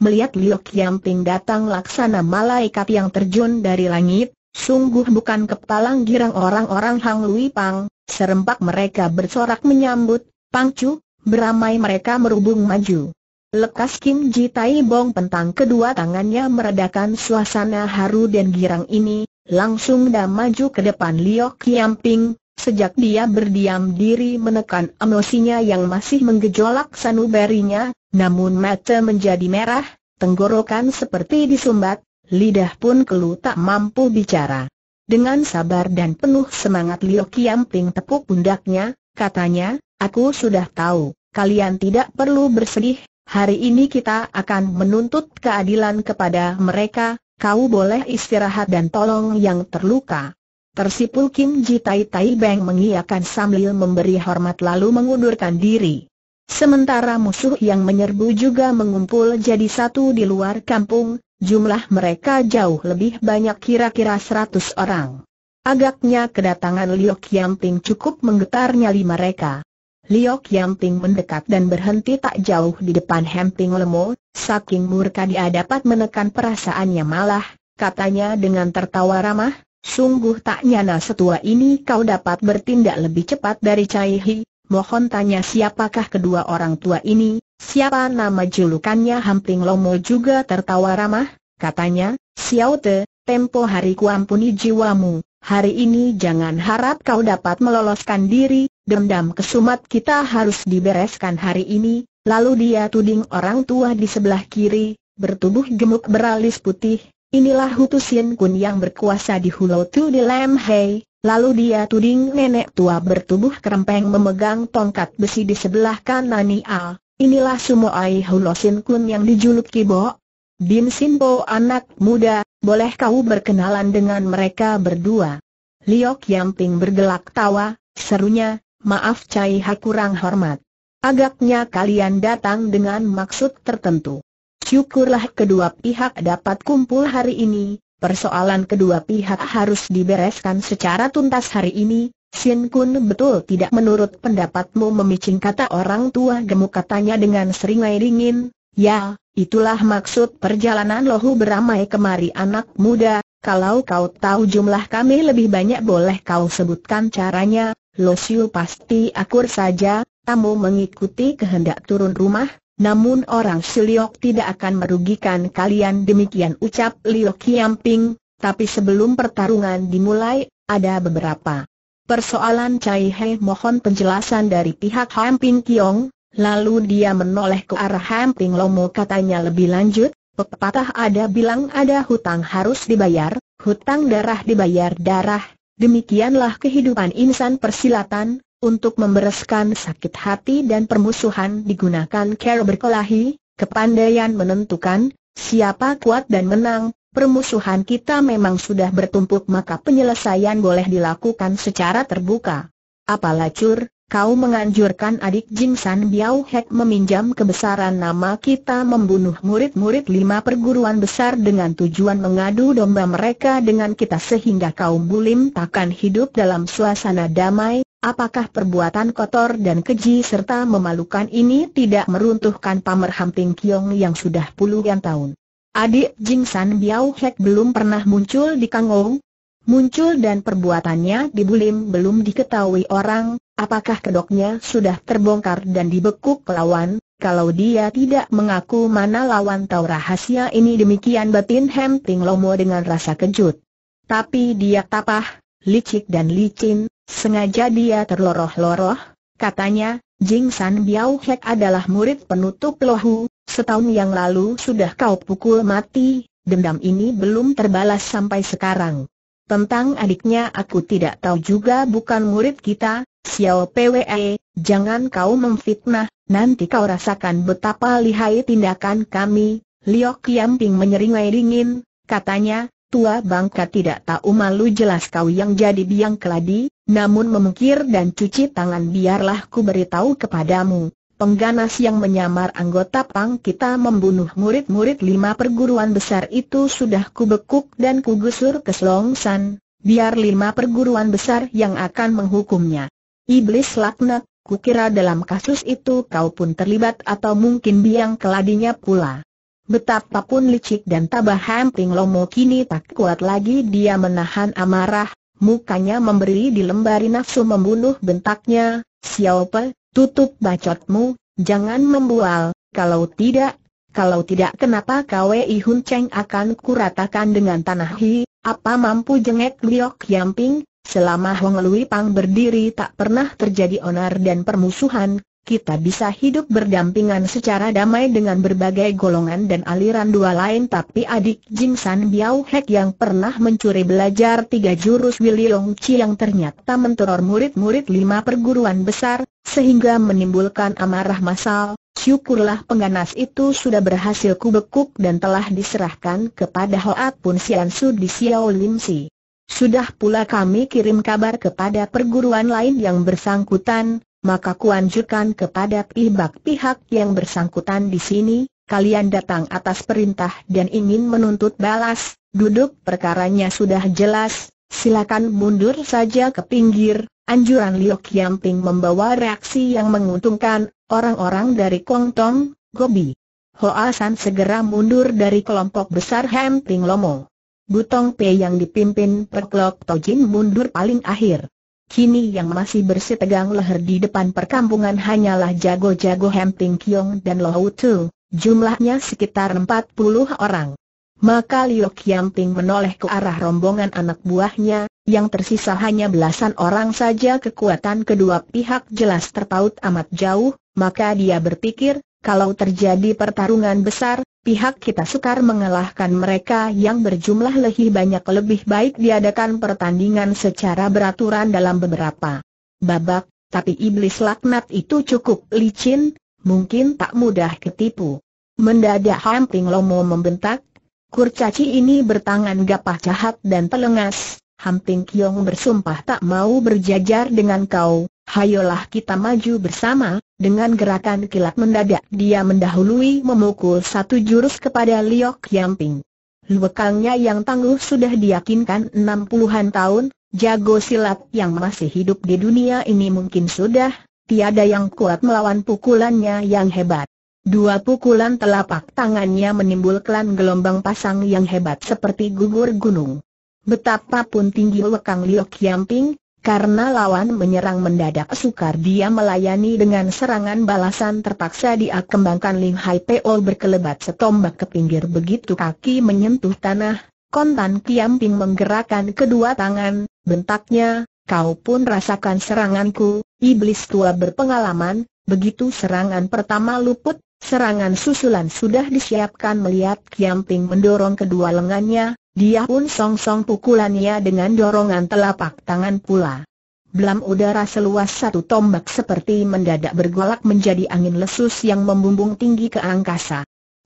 Melihat Liu Qiangping datang laksana malaikat yang terjun dari langit, sungguh bukan kepalang girang orang-orang Hang Lui Pang, serempak mereka bersorak menyambut, Pang Chu, beramai mereka merubung maju. Lekas Kim Ji Tai Bong pentang kedua tangannya meredakan suasana haru dan girang ini, Langsung dah maju ke depan Liok Yamping, sejak dia berdiam diri menekan emosinya yang masih menggejolak sanubarinya, namun mata menjadi merah, tenggorokan seperti disumbat, lidah pun kelu tak mampu bicara. Dengan sabar dan penuh semangat Liu Kiamping tepuk pundaknya, katanya, aku sudah tahu, kalian tidak perlu bersedih, hari ini kita akan menuntut keadilan kepada mereka, Kau boleh istirahat dan tolong yang terluka. Tersipul Kim Ji Tai Tai Beng mengiakan sambil memberi hormat lalu mengundurkan diri. Sementara musuh yang menyerbu juga mengumpul jadi satu di luar kampung, jumlah mereka jauh lebih banyak kira-kira 100 orang. Agaknya kedatangan Liu Ting cukup menggetarnya lima mereka. Liok Yamping mendekat dan berhenti tak jauh di depan Hemping Lemo, saking murka dia dapat menekan perasaannya malah, katanya dengan tertawa ramah, sungguh tak nyana setua ini kau dapat bertindak lebih cepat dari Cai Hi, mohon tanya siapakah kedua orang tua ini, siapa nama julukannya Hamping Lomo juga tertawa ramah, katanya, Xiao Te, tempo hari kuampuni jiwamu, Hari ini jangan harap kau dapat meloloskan diri, dendam kesumat kita harus dibereskan hari ini, lalu dia tuding orang tua di sebelah kiri, bertubuh gemuk beralis putih, inilah Hu Tusin Kun yang berkuasa di Hulau Tu di Lam Hei, Lalu dia tuding nenek tua bertubuh kerempeng memegang tongkat besi di sebelah kanan Nial. Inilah semua Ai Hulosin Kun yang dijuluki Bo, Bin Simbo anak muda, boleh kau berkenalan dengan mereka berdua? Liok Yamping bergelak tawa, serunya, maaf Cai Ha kurang hormat. Agaknya kalian datang dengan maksud tertentu. Syukurlah kedua pihak dapat kumpul hari ini, persoalan kedua pihak harus dibereskan secara tuntas hari ini, Sin Kun betul tidak menurut pendapatmu memicing kata orang tua gemuk katanya dengan seringai ringin. Ya, itulah maksud perjalanan lohu beramai kemari anak muda, kalau kau tahu jumlah kami lebih banyak boleh kau sebutkan caranya, Losiu pasti akur saja, tamu mengikuti kehendak turun rumah, namun orang Siliok tidak akan merugikan kalian demikian ucap Liok Yamping, tapi sebelum pertarungan dimulai, ada beberapa persoalan Cai He mohon penjelasan dari pihak Hamping Kiong, Lalu dia menoleh ke arah Hamping Lomo katanya lebih lanjut, pepatah ada bilang ada hutang harus dibayar, hutang darah dibayar darah, demikianlah kehidupan insan persilatan, untuk membereskan sakit hati dan permusuhan digunakan care berkelahi, kepandaian menentukan, siapa kuat dan menang, permusuhan kita memang sudah bertumpuk maka penyelesaian boleh dilakukan secara terbuka. Apalacur, kau menganjurkan adik Jing San Biao Hek meminjam kebesaran nama kita membunuh murid-murid lima perguruan besar dengan tujuan mengadu domba mereka dengan kita sehingga kaum bulim takkan hidup dalam suasana damai, apakah perbuatan kotor dan keji serta memalukan ini tidak meruntuhkan pamer Hamping Kiong yang sudah puluhan tahun? Adik Jing San Biao Hek belum pernah muncul di Kangong, Muncul dan perbuatannya di Bulim belum diketahui orang, apakah kedoknya sudah terbongkar dan dibekuk lawan, kalau dia tidak mengaku mana lawan tahu rahasia ini demikian batin Hem Ting Lomo dengan rasa kejut. Tapi dia tapah, licik dan licin, sengaja dia terloroh-loroh, katanya, Jing San Biao Hek adalah murid penutup lohu, setahun yang lalu sudah kau pukul mati, dendam ini belum terbalas sampai sekarang. Tentang adiknya aku tidak tahu juga bukan murid kita, Xiao PWE, jangan kau memfitnah, nanti kau rasakan betapa lihai tindakan kami. Liok Yamping menyeringai dingin, katanya, tua bangka tidak tahu malu jelas kau yang jadi biang keladi, namun memungkir dan cuci tangan biarlah ku beritahu kepadamu pengganas yang menyamar anggota pang kita membunuh murid-murid lima perguruan besar itu sudah kubekuk dan kugusur ke Selongsan, biar lima perguruan besar yang akan menghukumnya. Iblis laknat, kukira dalam kasus itu kau pun terlibat atau mungkin biang keladinya pula. Betapapun licik dan tabah hamping lomo kini tak kuat lagi dia menahan amarah, mukanya memberi dilembari nafsu membunuh bentaknya, Xiaope, tutup bacotmu, jangan membual, kalau tidak, kalau tidak kenapa i Hun Cheng akan kuratakan dengan tanah hi, apa mampu jengek Liok Yamping, selama Hong Lui Pang berdiri tak pernah terjadi onar dan permusuhan, kita bisa hidup berdampingan secara damai dengan berbagai golongan dan aliran dua lain tapi adik Jing San Biao Hek yang pernah mencuri belajar tiga jurus Willy Long Chi yang ternyata menteror murid-murid lima perguruan besar, sehingga menimbulkan amarah masal, syukurlah pengganas itu sudah berhasil kubekuk dan telah diserahkan kepada Hoat Pun Sian Su di Xiao Lim Si. Sudah pula kami kirim kabar kepada perguruan lain yang bersangkutan, maka kuanjurkan kepada pihak-pihak yang bersangkutan di sini, kalian datang atas perintah dan ingin menuntut balas, duduk perkaranya sudah jelas, silakan mundur saja ke pinggir, anjuran Liu Qiangping membawa reaksi yang menguntungkan, orang-orang dari Kongtong, Gobi. Hoa San segera mundur dari kelompok besar Hemping Lomo. Butong Pei yang dipimpin Perklok Tojin mundur paling akhir. Kini yang masih bersitegang leher di depan perkampungan hanyalah jago-jago Hemping Kiong dan Lohou Tu, jumlahnya sekitar 40 orang. Maka Liu Qiangping menoleh ke arah rombongan anak buahnya, yang tersisa hanya belasan orang saja kekuatan kedua pihak jelas terpaut amat jauh, maka dia berpikir, kalau terjadi pertarungan besar, pihak kita sukar mengalahkan mereka yang berjumlah lebih banyak lebih baik diadakan pertandingan secara beraturan dalam beberapa babak, tapi iblis laknat itu cukup licin, mungkin tak mudah ketipu. Mendadak Hamping Lomo membentak, kurcaci ini bertangan gapah jahat dan pelengas. Hamping Kiong bersumpah tak mau berjajar dengan kau, hayolah kita maju bersama, dengan gerakan kilat mendadak dia mendahului memukul satu jurus kepada Liok Yamping. Luekangnya yang tangguh sudah diyakinkan enam puluhan tahun, jago silat yang masih hidup di dunia ini mungkin sudah, tiada yang kuat melawan pukulannya yang hebat. Dua pukulan telapak tangannya menimbulkan gelombang pasang yang hebat seperti gugur gunung. Betapapun tinggi lekang Liok Yamping, karena lawan menyerang mendadak sukar dia melayani dengan serangan balasan terpaksa dia kembangkan Ling Hai Peo berkelebat setombak ke pinggir begitu kaki menyentuh tanah, kontan Ping menggerakkan kedua tangan, bentaknya, kau pun rasakan seranganku, iblis tua berpengalaman, begitu serangan pertama luput, Serangan susulan sudah disiapkan melihat Kiamping mendorong kedua lengannya, dia pun song-song pukulannya dengan dorongan telapak tangan pula. Belam udara seluas satu tombak seperti mendadak bergolak menjadi angin lesus yang membumbung tinggi ke angkasa.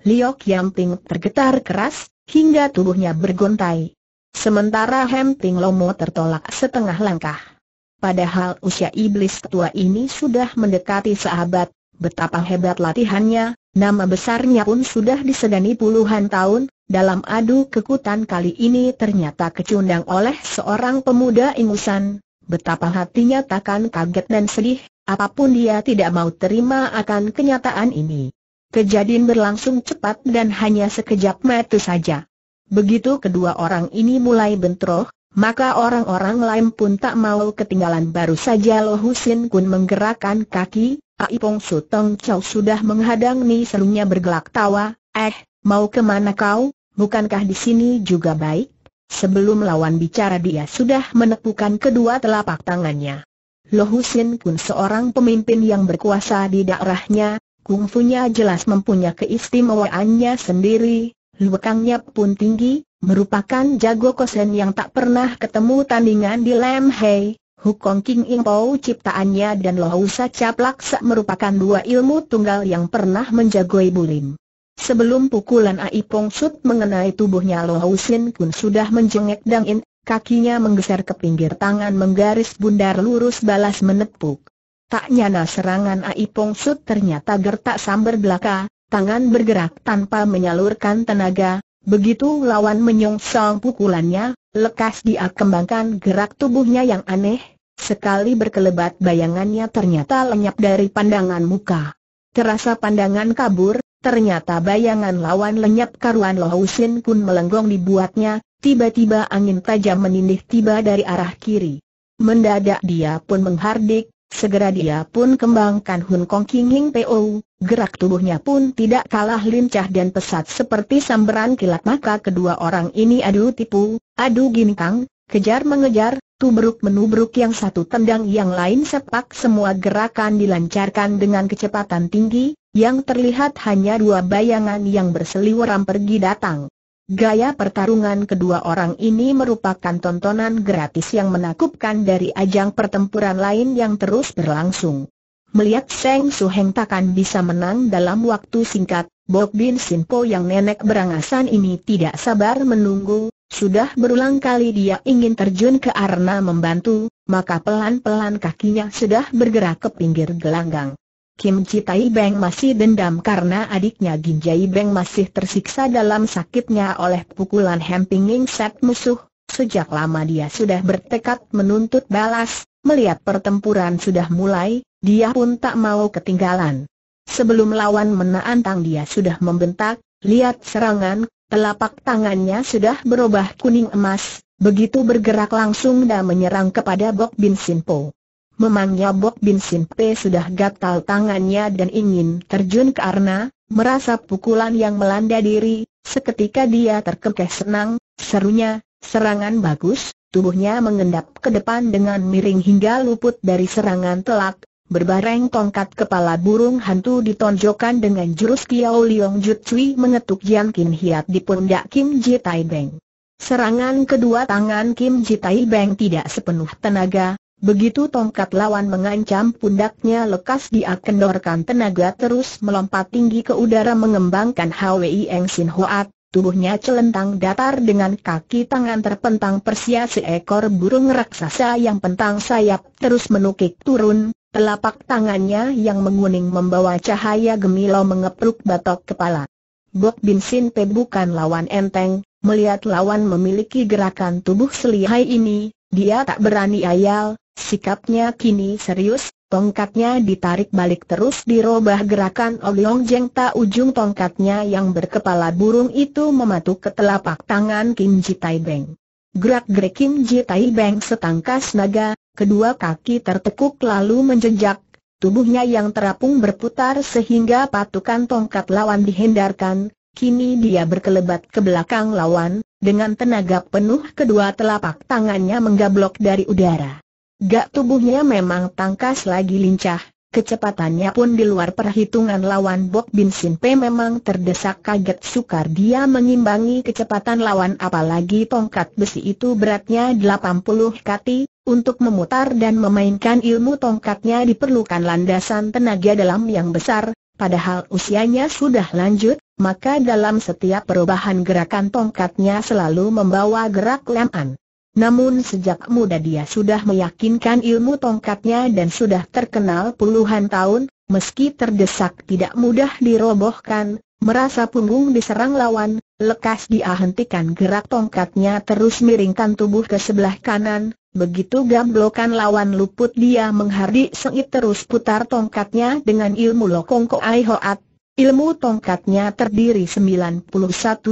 Liok Yamping tergetar keras, hingga tubuhnya bergontai. Sementara Hemping Lomo tertolak setengah langkah. Padahal usia iblis tua ini sudah mendekati sahabat, Betapa hebat latihannya, nama besarnya pun sudah disegani puluhan tahun, dalam adu kekutan kali ini ternyata kecundang oleh seorang pemuda ingusan, betapa hatinya takkan kaget dan sedih, apapun dia tidak mau terima akan kenyataan ini. Kejadian berlangsung cepat dan hanya sekejap mata saja. Begitu kedua orang ini mulai bentroh, maka orang-orang lain pun tak mau ketinggalan baru saja Lo Husin Kun menggerakkan kaki, Aipong Suteng Chow sudah menghadang Ni selunya bergelak tawa, eh, mau kemana kau, bukankah di sini juga baik? Sebelum lawan bicara dia sudah menepukan kedua telapak tangannya. Lo Husin pun seorang pemimpin yang berkuasa di daerahnya, kungfunya jelas mempunyai keistimewaannya sendiri, lukangnya pun tinggi, merupakan jago kosen yang tak pernah ketemu tandingan di Lam Hei, Hukong King Impau ciptaannya dan Lohousa Caplaksa merupakan dua ilmu tunggal yang pernah menjagoi Bulim. Sebelum pukulan Ai Pong Sud mengenai tubuhnya Lohousin Kun sudah menjengek Dang kakinya menggeser ke pinggir tangan menggaris bundar lurus balas menepuk. Tak nyana serangan Ai Pong Sud ternyata gertak samber belaka, tangan bergerak tanpa menyalurkan tenaga, begitu lawan menyongsong pukulannya, lekas dia kembangkan gerak tubuhnya yang aneh, Sekali berkelebat bayangannya ternyata lenyap dari pandangan muka. Terasa pandangan kabur, ternyata bayangan lawan lenyap karuan Lohousin pun melenggong dibuatnya, tiba-tiba angin tajam menindih tiba dari arah kiri. Mendadak dia pun menghardik, segera dia pun kembangkan Hun Kong King Hing Po, gerak tubuhnya pun tidak kalah lincah dan pesat seperti samberan kilat maka kedua orang ini adu tipu, adu ginkang, kejar mengejar, Tubruk-menubruk yang satu tendang yang lain sepak semua gerakan dilancarkan dengan kecepatan tinggi, yang terlihat hanya dua bayangan yang berseliweran pergi datang. Gaya pertarungan kedua orang ini merupakan tontonan gratis yang menakutkan dari ajang pertempuran lain yang terus berlangsung. Melihat Seng Suheng takkan bisa menang dalam waktu singkat, Bok Bin Sinpo yang nenek berangasan ini tidak sabar menunggu, sudah berulang kali dia ingin terjun ke arena membantu, maka pelan-pelan kakinya sudah bergerak ke pinggir gelanggang. Kim Chitai Beng masih dendam karena adiknya Ginjai Beng masih tersiksa dalam sakitnya oleh pukulan Hemping set musuh. Sejak lama dia sudah bertekad menuntut balas, melihat pertempuran sudah mulai, dia pun tak mau ketinggalan. Sebelum lawan menantang dia sudah membentak, lihat serangan, Telapak tangannya sudah berubah kuning emas, begitu bergerak langsung dan menyerang kepada Bok Bin Po. Memangnya Bok Bin Sinpe sudah gatal tangannya dan ingin terjun ke karena merasa pukulan yang melanda diri, seketika dia terkekeh senang, serunya, serangan bagus, tubuhnya mengendap ke depan dengan miring hingga luput dari serangan telak, Berbareng tongkat kepala burung hantu ditonjokkan dengan jurus Kiao Liong Jut Cui mengetuk Jian Kin Hiat di pundak Kim Ji Tai Beng. Serangan kedua tangan Kim Ji Tai Beng tidak sepenuh tenaga, begitu tongkat lawan mengancam pundaknya lekas dia kendorkan tenaga terus melompat tinggi ke udara mengembangkan Hwi Eng Sin Hoat, tubuhnya celentang datar dengan kaki tangan terpentang persia seekor burung raksasa yang pentang sayap terus menukik turun, Telapak tangannya yang menguning membawa cahaya gemilau mengepluk batok kepala. Bok Bin Sin Pe bukan lawan enteng, melihat lawan memiliki gerakan tubuh selihai ini, dia tak berani ayal, sikapnya kini serius, tongkatnya ditarik balik terus dirobah gerakan Oliong Jeng tak ujung tongkatnya yang berkepala burung itu mematuk ke telapak tangan Kim Jitai Beng. Gerak-gerik Kim Ji Tai Beng setangkas naga, kedua kaki tertekuk lalu menjejak, tubuhnya yang terapung berputar sehingga patukan tongkat lawan dihindarkan, kini dia berkelebat ke belakang lawan, dengan tenaga penuh kedua telapak tangannya menggablok dari udara. Gak tubuhnya memang tangkas lagi lincah, Kecepatannya pun di luar perhitungan lawan Bok Bin Sin Pe memang terdesak kaget sukar dia mengimbangi kecepatan lawan apalagi tongkat besi itu beratnya 80 kati, untuk memutar dan memainkan ilmu tongkatnya diperlukan landasan tenaga dalam yang besar, padahal usianya sudah lanjut, maka dalam setiap perubahan gerakan tongkatnya selalu membawa gerak leman. Namun sejak muda dia sudah meyakinkan ilmu tongkatnya dan sudah terkenal puluhan tahun, meski terdesak tidak mudah dirobohkan, merasa punggung diserang lawan, lekas dia hentikan gerak tongkatnya terus miringkan tubuh ke sebelah kanan, begitu gamblokan lawan luput dia menghardik sengit terus putar tongkatnya dengan ilmu lokongko aihoat Ilmu tongkatnya terdiri 91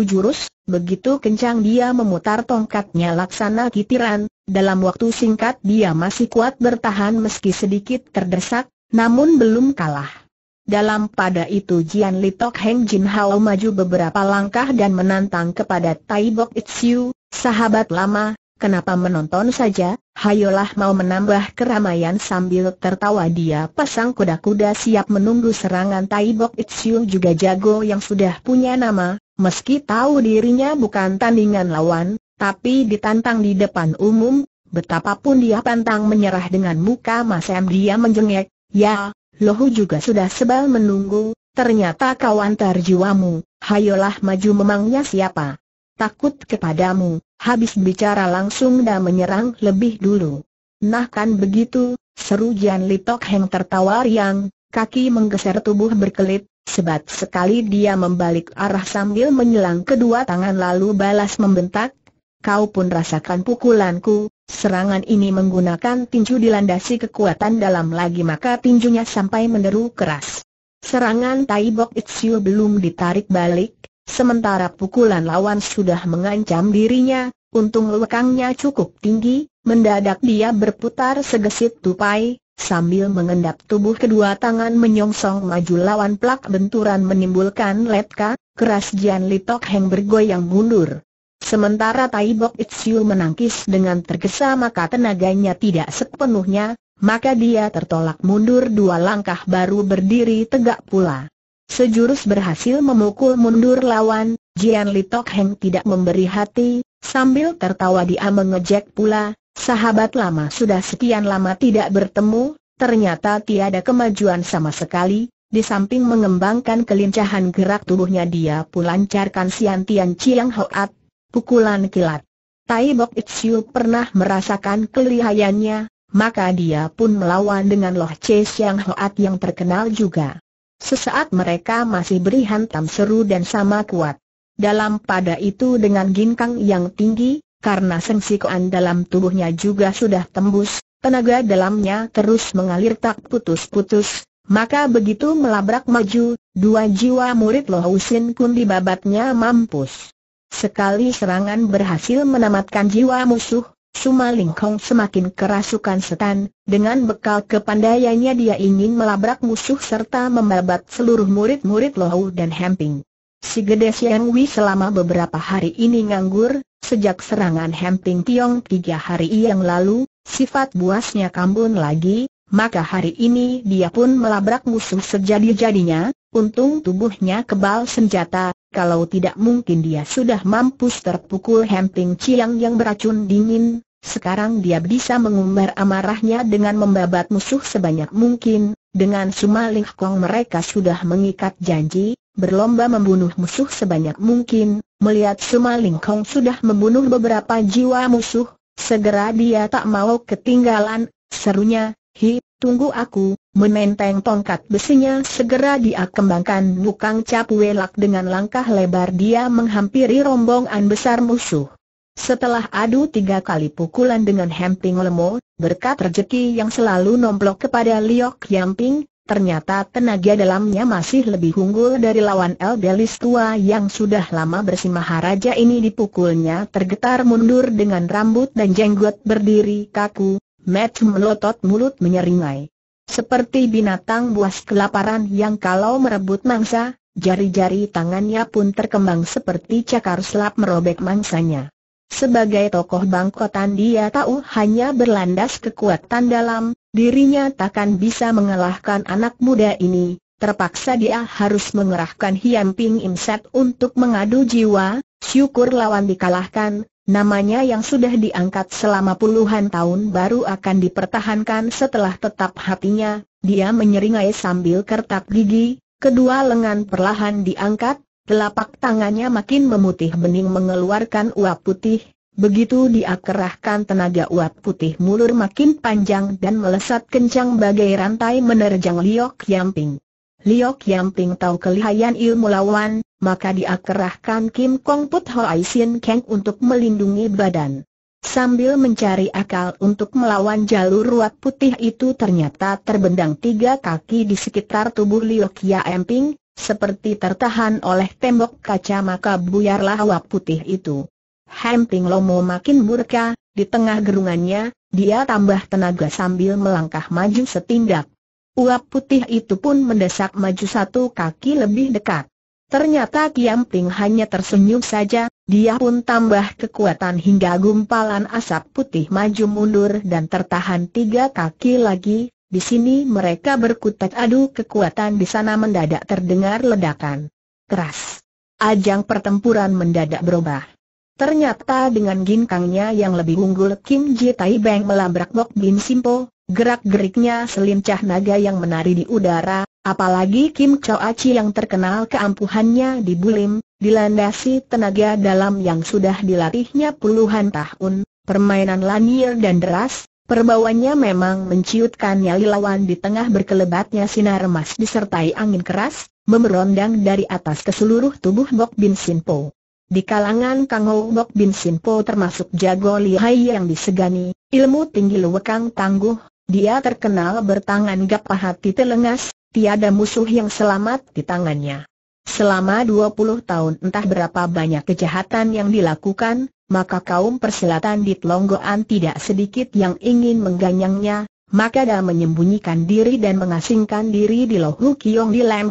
jurus, begitu kencang dia memutar tongkatnya laksana kitiran, dalam waktu singkat dia masih kuat bertahan meski sedikit terdesak, namun belum kalah. Dalam pada itu Jian Litok Heng Jin Hao maju beberapa langkah dan menantang kepada Tai Bok Itziu, sahabat lama, Kenapa menonton saja, hayolah mau menambah keramaian sambil tertawa dia pasang kuda-kuda siap menunggu serangan Taibok Bok juga jago yang sudah punya nama, meski tahu dirinya bukan tandingan lawan, tapi ditantang di depan umum, betapapun dia pantang menyerah dengan muka masem dia menjengek, ya, Lohu juga sudah sebal menunggu, ternyata kawan terjiwamu, hayolah maju memangnya siapa? Takut kepadamu, habis bicara langsung dan menyerang lebih dulu. Nah kan begitu, seru Jian Litok Heng tertawa riang, kaki menggeser tubuh berkelit, sebat sekali dia membalik arah sambil menyelang kedua tangan lalu balas membentak, kau pun rasakan pukulanku, serangan ini menggunakan tinju dilandasi kekuatan dalam lagi maka tinjunya sampai meneru keras. Serangan Tai Bok Itziu belum ditarik balik, Sementara pukulan lawan sudah mengancam dirinya, untung lekangnya cukup tinggi, mendadak dia berputar segesit tupai, sambil mengendap tubuh kedua tangan menyongsong maju lawan plak benturan menimbulkan letka, keras Jian Litok Heng bergoyang mundur. Sementara Tai Bok Itziu menangkis dengan tergesa maka tenaganya tidak sepenuhnya, maka dia tertolak mundur dua langkah baru berdiri tegak pula. Sejurus berhasil memukul mundur lawan, Jian Li Tok Heng tidak memberi hati, sambil tertawa dia mengejek pula, sahabat lama sudah sekian lama tidak bertemu, ternyata tiada kemajuan sama sekali, di samping mengembangkan kelincahan gerak tubuhnya dia pun lancarkan Sian Tian Chiang Hoat, pukulan kilat. Tai Bok Itziu pernah merasakan kelihayannya, maka dia pun melawan dengan Loh Che Siang Hoat yang terkenal juga. Sesaat mereka masih beri hantam seru dan sama kuat. Dalam pada itu dengan ginkang yang tinggi, karena sengsikaan dalam tubuhnya juga sudah tembus, tenaga dalamnya terus mengalir tak putus-putus, maka begitu melabrak maju, dua jiwa murid Loh Usin di babatnya mampus. Sekali serangan berhasil menamatkan jiwa musuh, Suma Lingkong semakin kerasukan setan, dengan bekal kepandaiannya dia ingin melabrak musuh serta membabat seluruh murid-murid Lohou dan Hemping. Si Gede Siang Wi selama beberapa hari ini nganggur, sejak serangan Hemping Tiong tiga hari yang lalu, sifat buasnya kambun lagi, maka hari ini dia pun melabrak musuh sejadi-jadinya, untung tubuhnya kebal senjata, kalau tidak mungkin dia sudah mampus terpukul hemping ciang yang beracun dingin, sekarang dia bisa mengumbar amarahnya dengan membabat musuh sebanyak mungkin, dengan Ling kong mereka sudah mengikat janji, berlomba membunuh musuh sebanyak mungkin, melihat Ling kong sudah membunuh beberapa jiwa musuh, segera dia tak mau ketinggalan, serunya, hi, Tunggu aku, menenteng tongkat besinya segera dia kembangkan nukang capu welak dengan langkah lebar dia menghampiri rombongan besar musuh. Setelah adu tiga kali pukulan dengan Hemping Lemo, berkat rezeki yang selalu nomplok kepada Liok Yamping, ternyata tenaga dalamnya masih lebih unggul dari lawan El Belis tua yang sudah lama bersimaharaja ini dipukulnya tergetar mundur dengan rambut dan jenggot berdiri kaku, Matt melotot mulut menyeringai. Seperti binatang buas kelaparan yang kalau merebut mangsa, jari-jari tangannya pun terkembang seperti cakar selap merobek mangsanya. Sebagai tokoh bangkotan dia tahu hanya berlandas kekuatan dalam, dirinya takkan bisa mengalahkan anak muda ini, terpaksa dia harus mengerahkan Hiam Ping Imset untuk mengadu jiwa, syukur lawan dikalahkan, Namanya yang sudah diangkat selama puluhan tahun baru akan dipertahankan setelah tetap hatinya, dia menyeringai sambil kertak gigi, kedua lengan perlahan diangkat, telapak tangannya makin memutih bening mengeluarkan uap putih, begitu dia kerahkan tenaga uap putih mulur makin panjang dan melesat kencang bagai rantai menerjang liok yamping. Liok Ping tahu kelihayan ilmu lawan, maka dia kerahkan Kim Kong Put Ai Sin Kang untuk melindungi badan. Sambil mencari akal untuk melawan jalur ruat putih itu ternyata terbendang tiga kaki di sekitar tubuh Liok Ping, seperti tertahan oleh tembok kaca maka buyarlah uap putih itu. Hemping Lomo makin murka, di tengah gerungannya, dia tambah tenaga sambil melangkah maju setindak. Uap putih itu pun mendesak maju satu kaki lebih dekat. Ternyata Kiam Ping hanya tersenyum saja, dia pun tambah kekuatan hingga gumpalan asap putih maju mundur dan tertahan tiga kaki lagi, di sini mereka berkutat adu kekuatan di sana mendadak terdengar ledakan. Keras. Ajang pertempuran mendadak berubah. Ternyata dengan ginkangnya yang lebih unggul Kim Ji Tai Beng melabrak Bok Bin Simpo, Gerak-geriknya selincah naga yang menari di udara, apalagi Kim Chao Aci yang terkenal keampuhannya di Bulim, dilandasi tenaga dalam yang sudah dilatihnya puluhan tahun, permainan lanier dan deras, perbawanya memang menciutkan nyali lawan di tengah berkelebatnya sinar emas disertai angin keras, memerondang dari atas ke seluruh tubuh Bok Bin Po. Di kalangan Kang Ho Bok Bin Po termasuk jago lihai yang disegani, ilmu tinggi luwekang tangguh, dia terkenal bertangan gapah hati telengas, tiada musuh yang selamat di tangannya. Selama 20 tahun entah berapa banyak kejahatan yang dilakukan, maka kaum persilatan di Telonggoan tidak sedikit yang ingin mengganyangnya, maka dia menyembunyikan diri dan mengasingkan diri di Lohu Kiong di Lam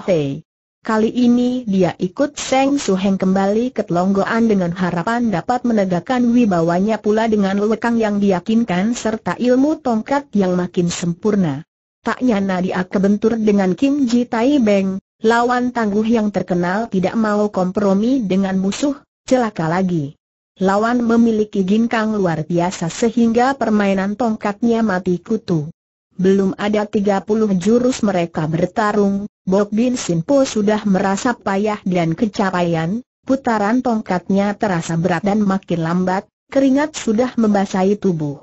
Kali ini dia ikut Seng Suheng kembali ke Telonggoan dengan harapan dapat menegakkan wibawanya pula dengan lekang yang diyakinkan serta ilmu tongkat yang makin sempurna. Tak nyana dia kebentur dengan Kim Ji Tai Beng, lawan tangguh yang terkenal tidak mau kompromi dengan musuh, celaka lagi. Lawan memiliki ginkang luar biasa sehingga permainan tongkatnya mati kutu. Belum ada 30 jurus mereka bertarung, Bok Bin Simpo sudah merasa payah dan kecapaian, putaran tongkatnya terasa berat dan makin lambat, keringat sudah membasahi tubuh.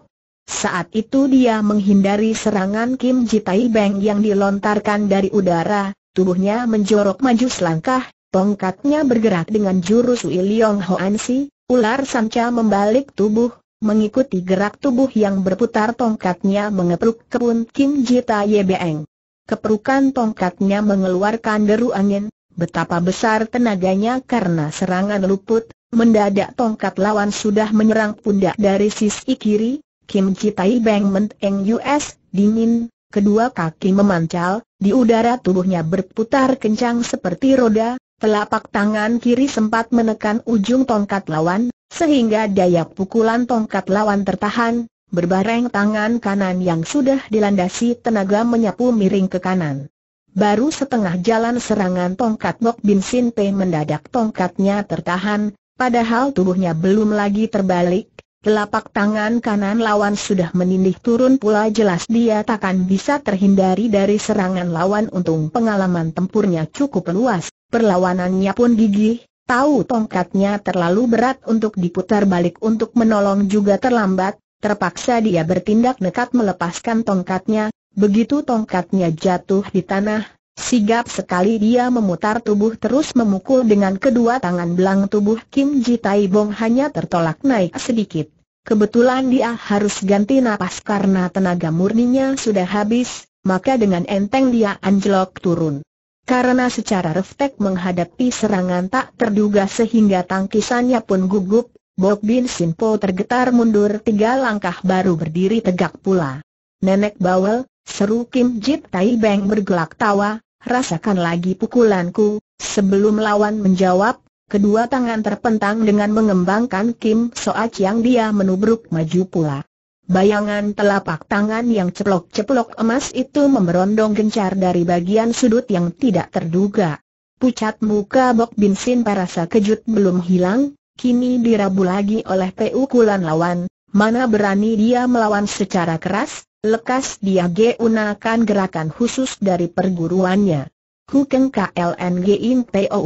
Saat itu dia menghindari serangan Kim Jitai Beng yang dilontarkan dari udara, tubuhnya menjorok maju selangkah, tongkatnya bergerak dengan jurus Yong Hoan Si, ular sanca membalik tubuh, mengikuti gerak tubuh yang berputar tongkatnya mengepluk kebun Kim Jitai Beng. Keperukan tongkatnya mengeluarkan deru angin, betapa besar tenaganya karena serangan luput, mendadak tongkat lawan sudah menyerang pundak dari sisi kiri, Kim Tai Beng Menteng US, dingin, kedua kaki memancal, di udara tubuhnya berputar kencang seperti roda, telapak tangan kiri sempat menekan ujung tongkat lawan, sehingga daya pukulan tongkat lawan tertahan, Berbareng tangan kanan yang sudah dilandasi tenaga menyapu miring ke kanan. Baru setengah jalan serangan tongkat Bok Bin Sin Pe mendadak tongkatnya tertahan, padahal tubuhnya belum lagi terbalik. Telapak tangan kanan lawan sudah menindih turun pula jelas dia takkan bisa terhindari dari serangan lawan untung pengalaman tempurnya cukup luas, perlawanannya pun gigih, tahu tongkatnya terlalu berat untuk diputar balik untuk menolong juga terlambat, Terpaksa dia bertindak nekat melepaskan tongkatnya, begitu tongkatnya jatuh di tanah, sigap sekali dia memutar tubuh terus memukul dengan kedua tangan belang tubuh Kim Ji Tai Bong hanya tertolak naik sedikit. Kebetulan dia harus ganti napas karena tenaga murninya sudah habis, maka dengan enteng dia anjlok turun. Karena secara refleks menghadapi serangan tak terduga sehingga tangkisannya pun gugup, Bok Bin Simpo tergetar mundur tiga langkah baru berdiri tegak pula. Nenek bawel, seru Kim Jit Tai Beng bergelak tawa, rasakan lagi pukulanku, sebelum lawan menjawab, kedua tangan terpentang dengan mengembangkan Kim Soach yang dia menubruk maju pula. Bayangan telapak tangan yang ceplok-ceplok emas itu memerondong gencar dari bagian sudut yang tidak terduga. Pucat muka Bok Bin Sin parasa kejut belum hilang, kini dirabu lagi oleh P.U. kulan lawan, mana berani dia melawan secara keras, lekas dia gunakan gerakan khusus dari perguruannya. Kukeng KLNG In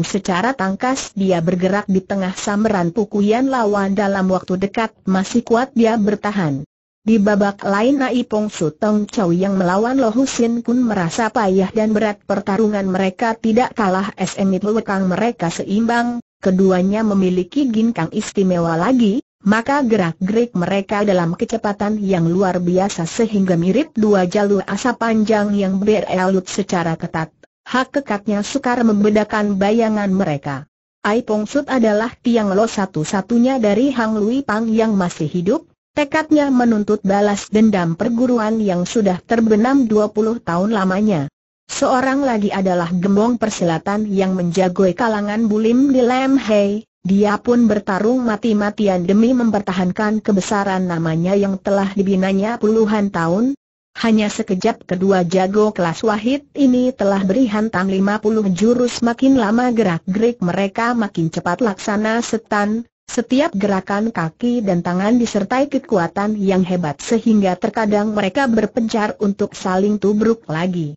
secara tangkas dia bergerak di tengah samaran pukuyan lawan dalam waktu dekat masih kuat dia bertahan. Di babak lain Naipong Tong Chow yang melawan Lo Husin Kun merasa payah dan berat pertarungan mereka tidak kalah SM itu lekang mereka seimbang, keduanya memiliki ginkang istimewa lagi, maka gerak-gerik mereka dalam kecepatan yang luar biasa sehingga mirip dua jalur asap panjang yang berelut secara ketat. Hak kekatnya sukar membedakan bayangan mereka. Ai Pong Sut adalah Tiang Lo satu-satunya dari Hang Lui Pang yang masih hidup, tekadnya menuntut balas dendam perguruan yang sudah terbenam 20 tahun lamanya. Seorang lagi adalah gembong persilatan yang menjagoi kalangan Bulim di Lam Hei. Dia pun bertarung mati-matian demi mempertahankan kebesaran namanya yang telah dibinanya puluhan tahun. Hanya sekejap kedua jago kelas wahid ini telah beri hantam puluh jurus makin lama gerak-gerik mereka makin cepat laksana setan, setiap gerakan kaki dan tangan disertai kekuatan yang hebat sehingga terkadang mereka berpencar untuk saling tubruk lagi.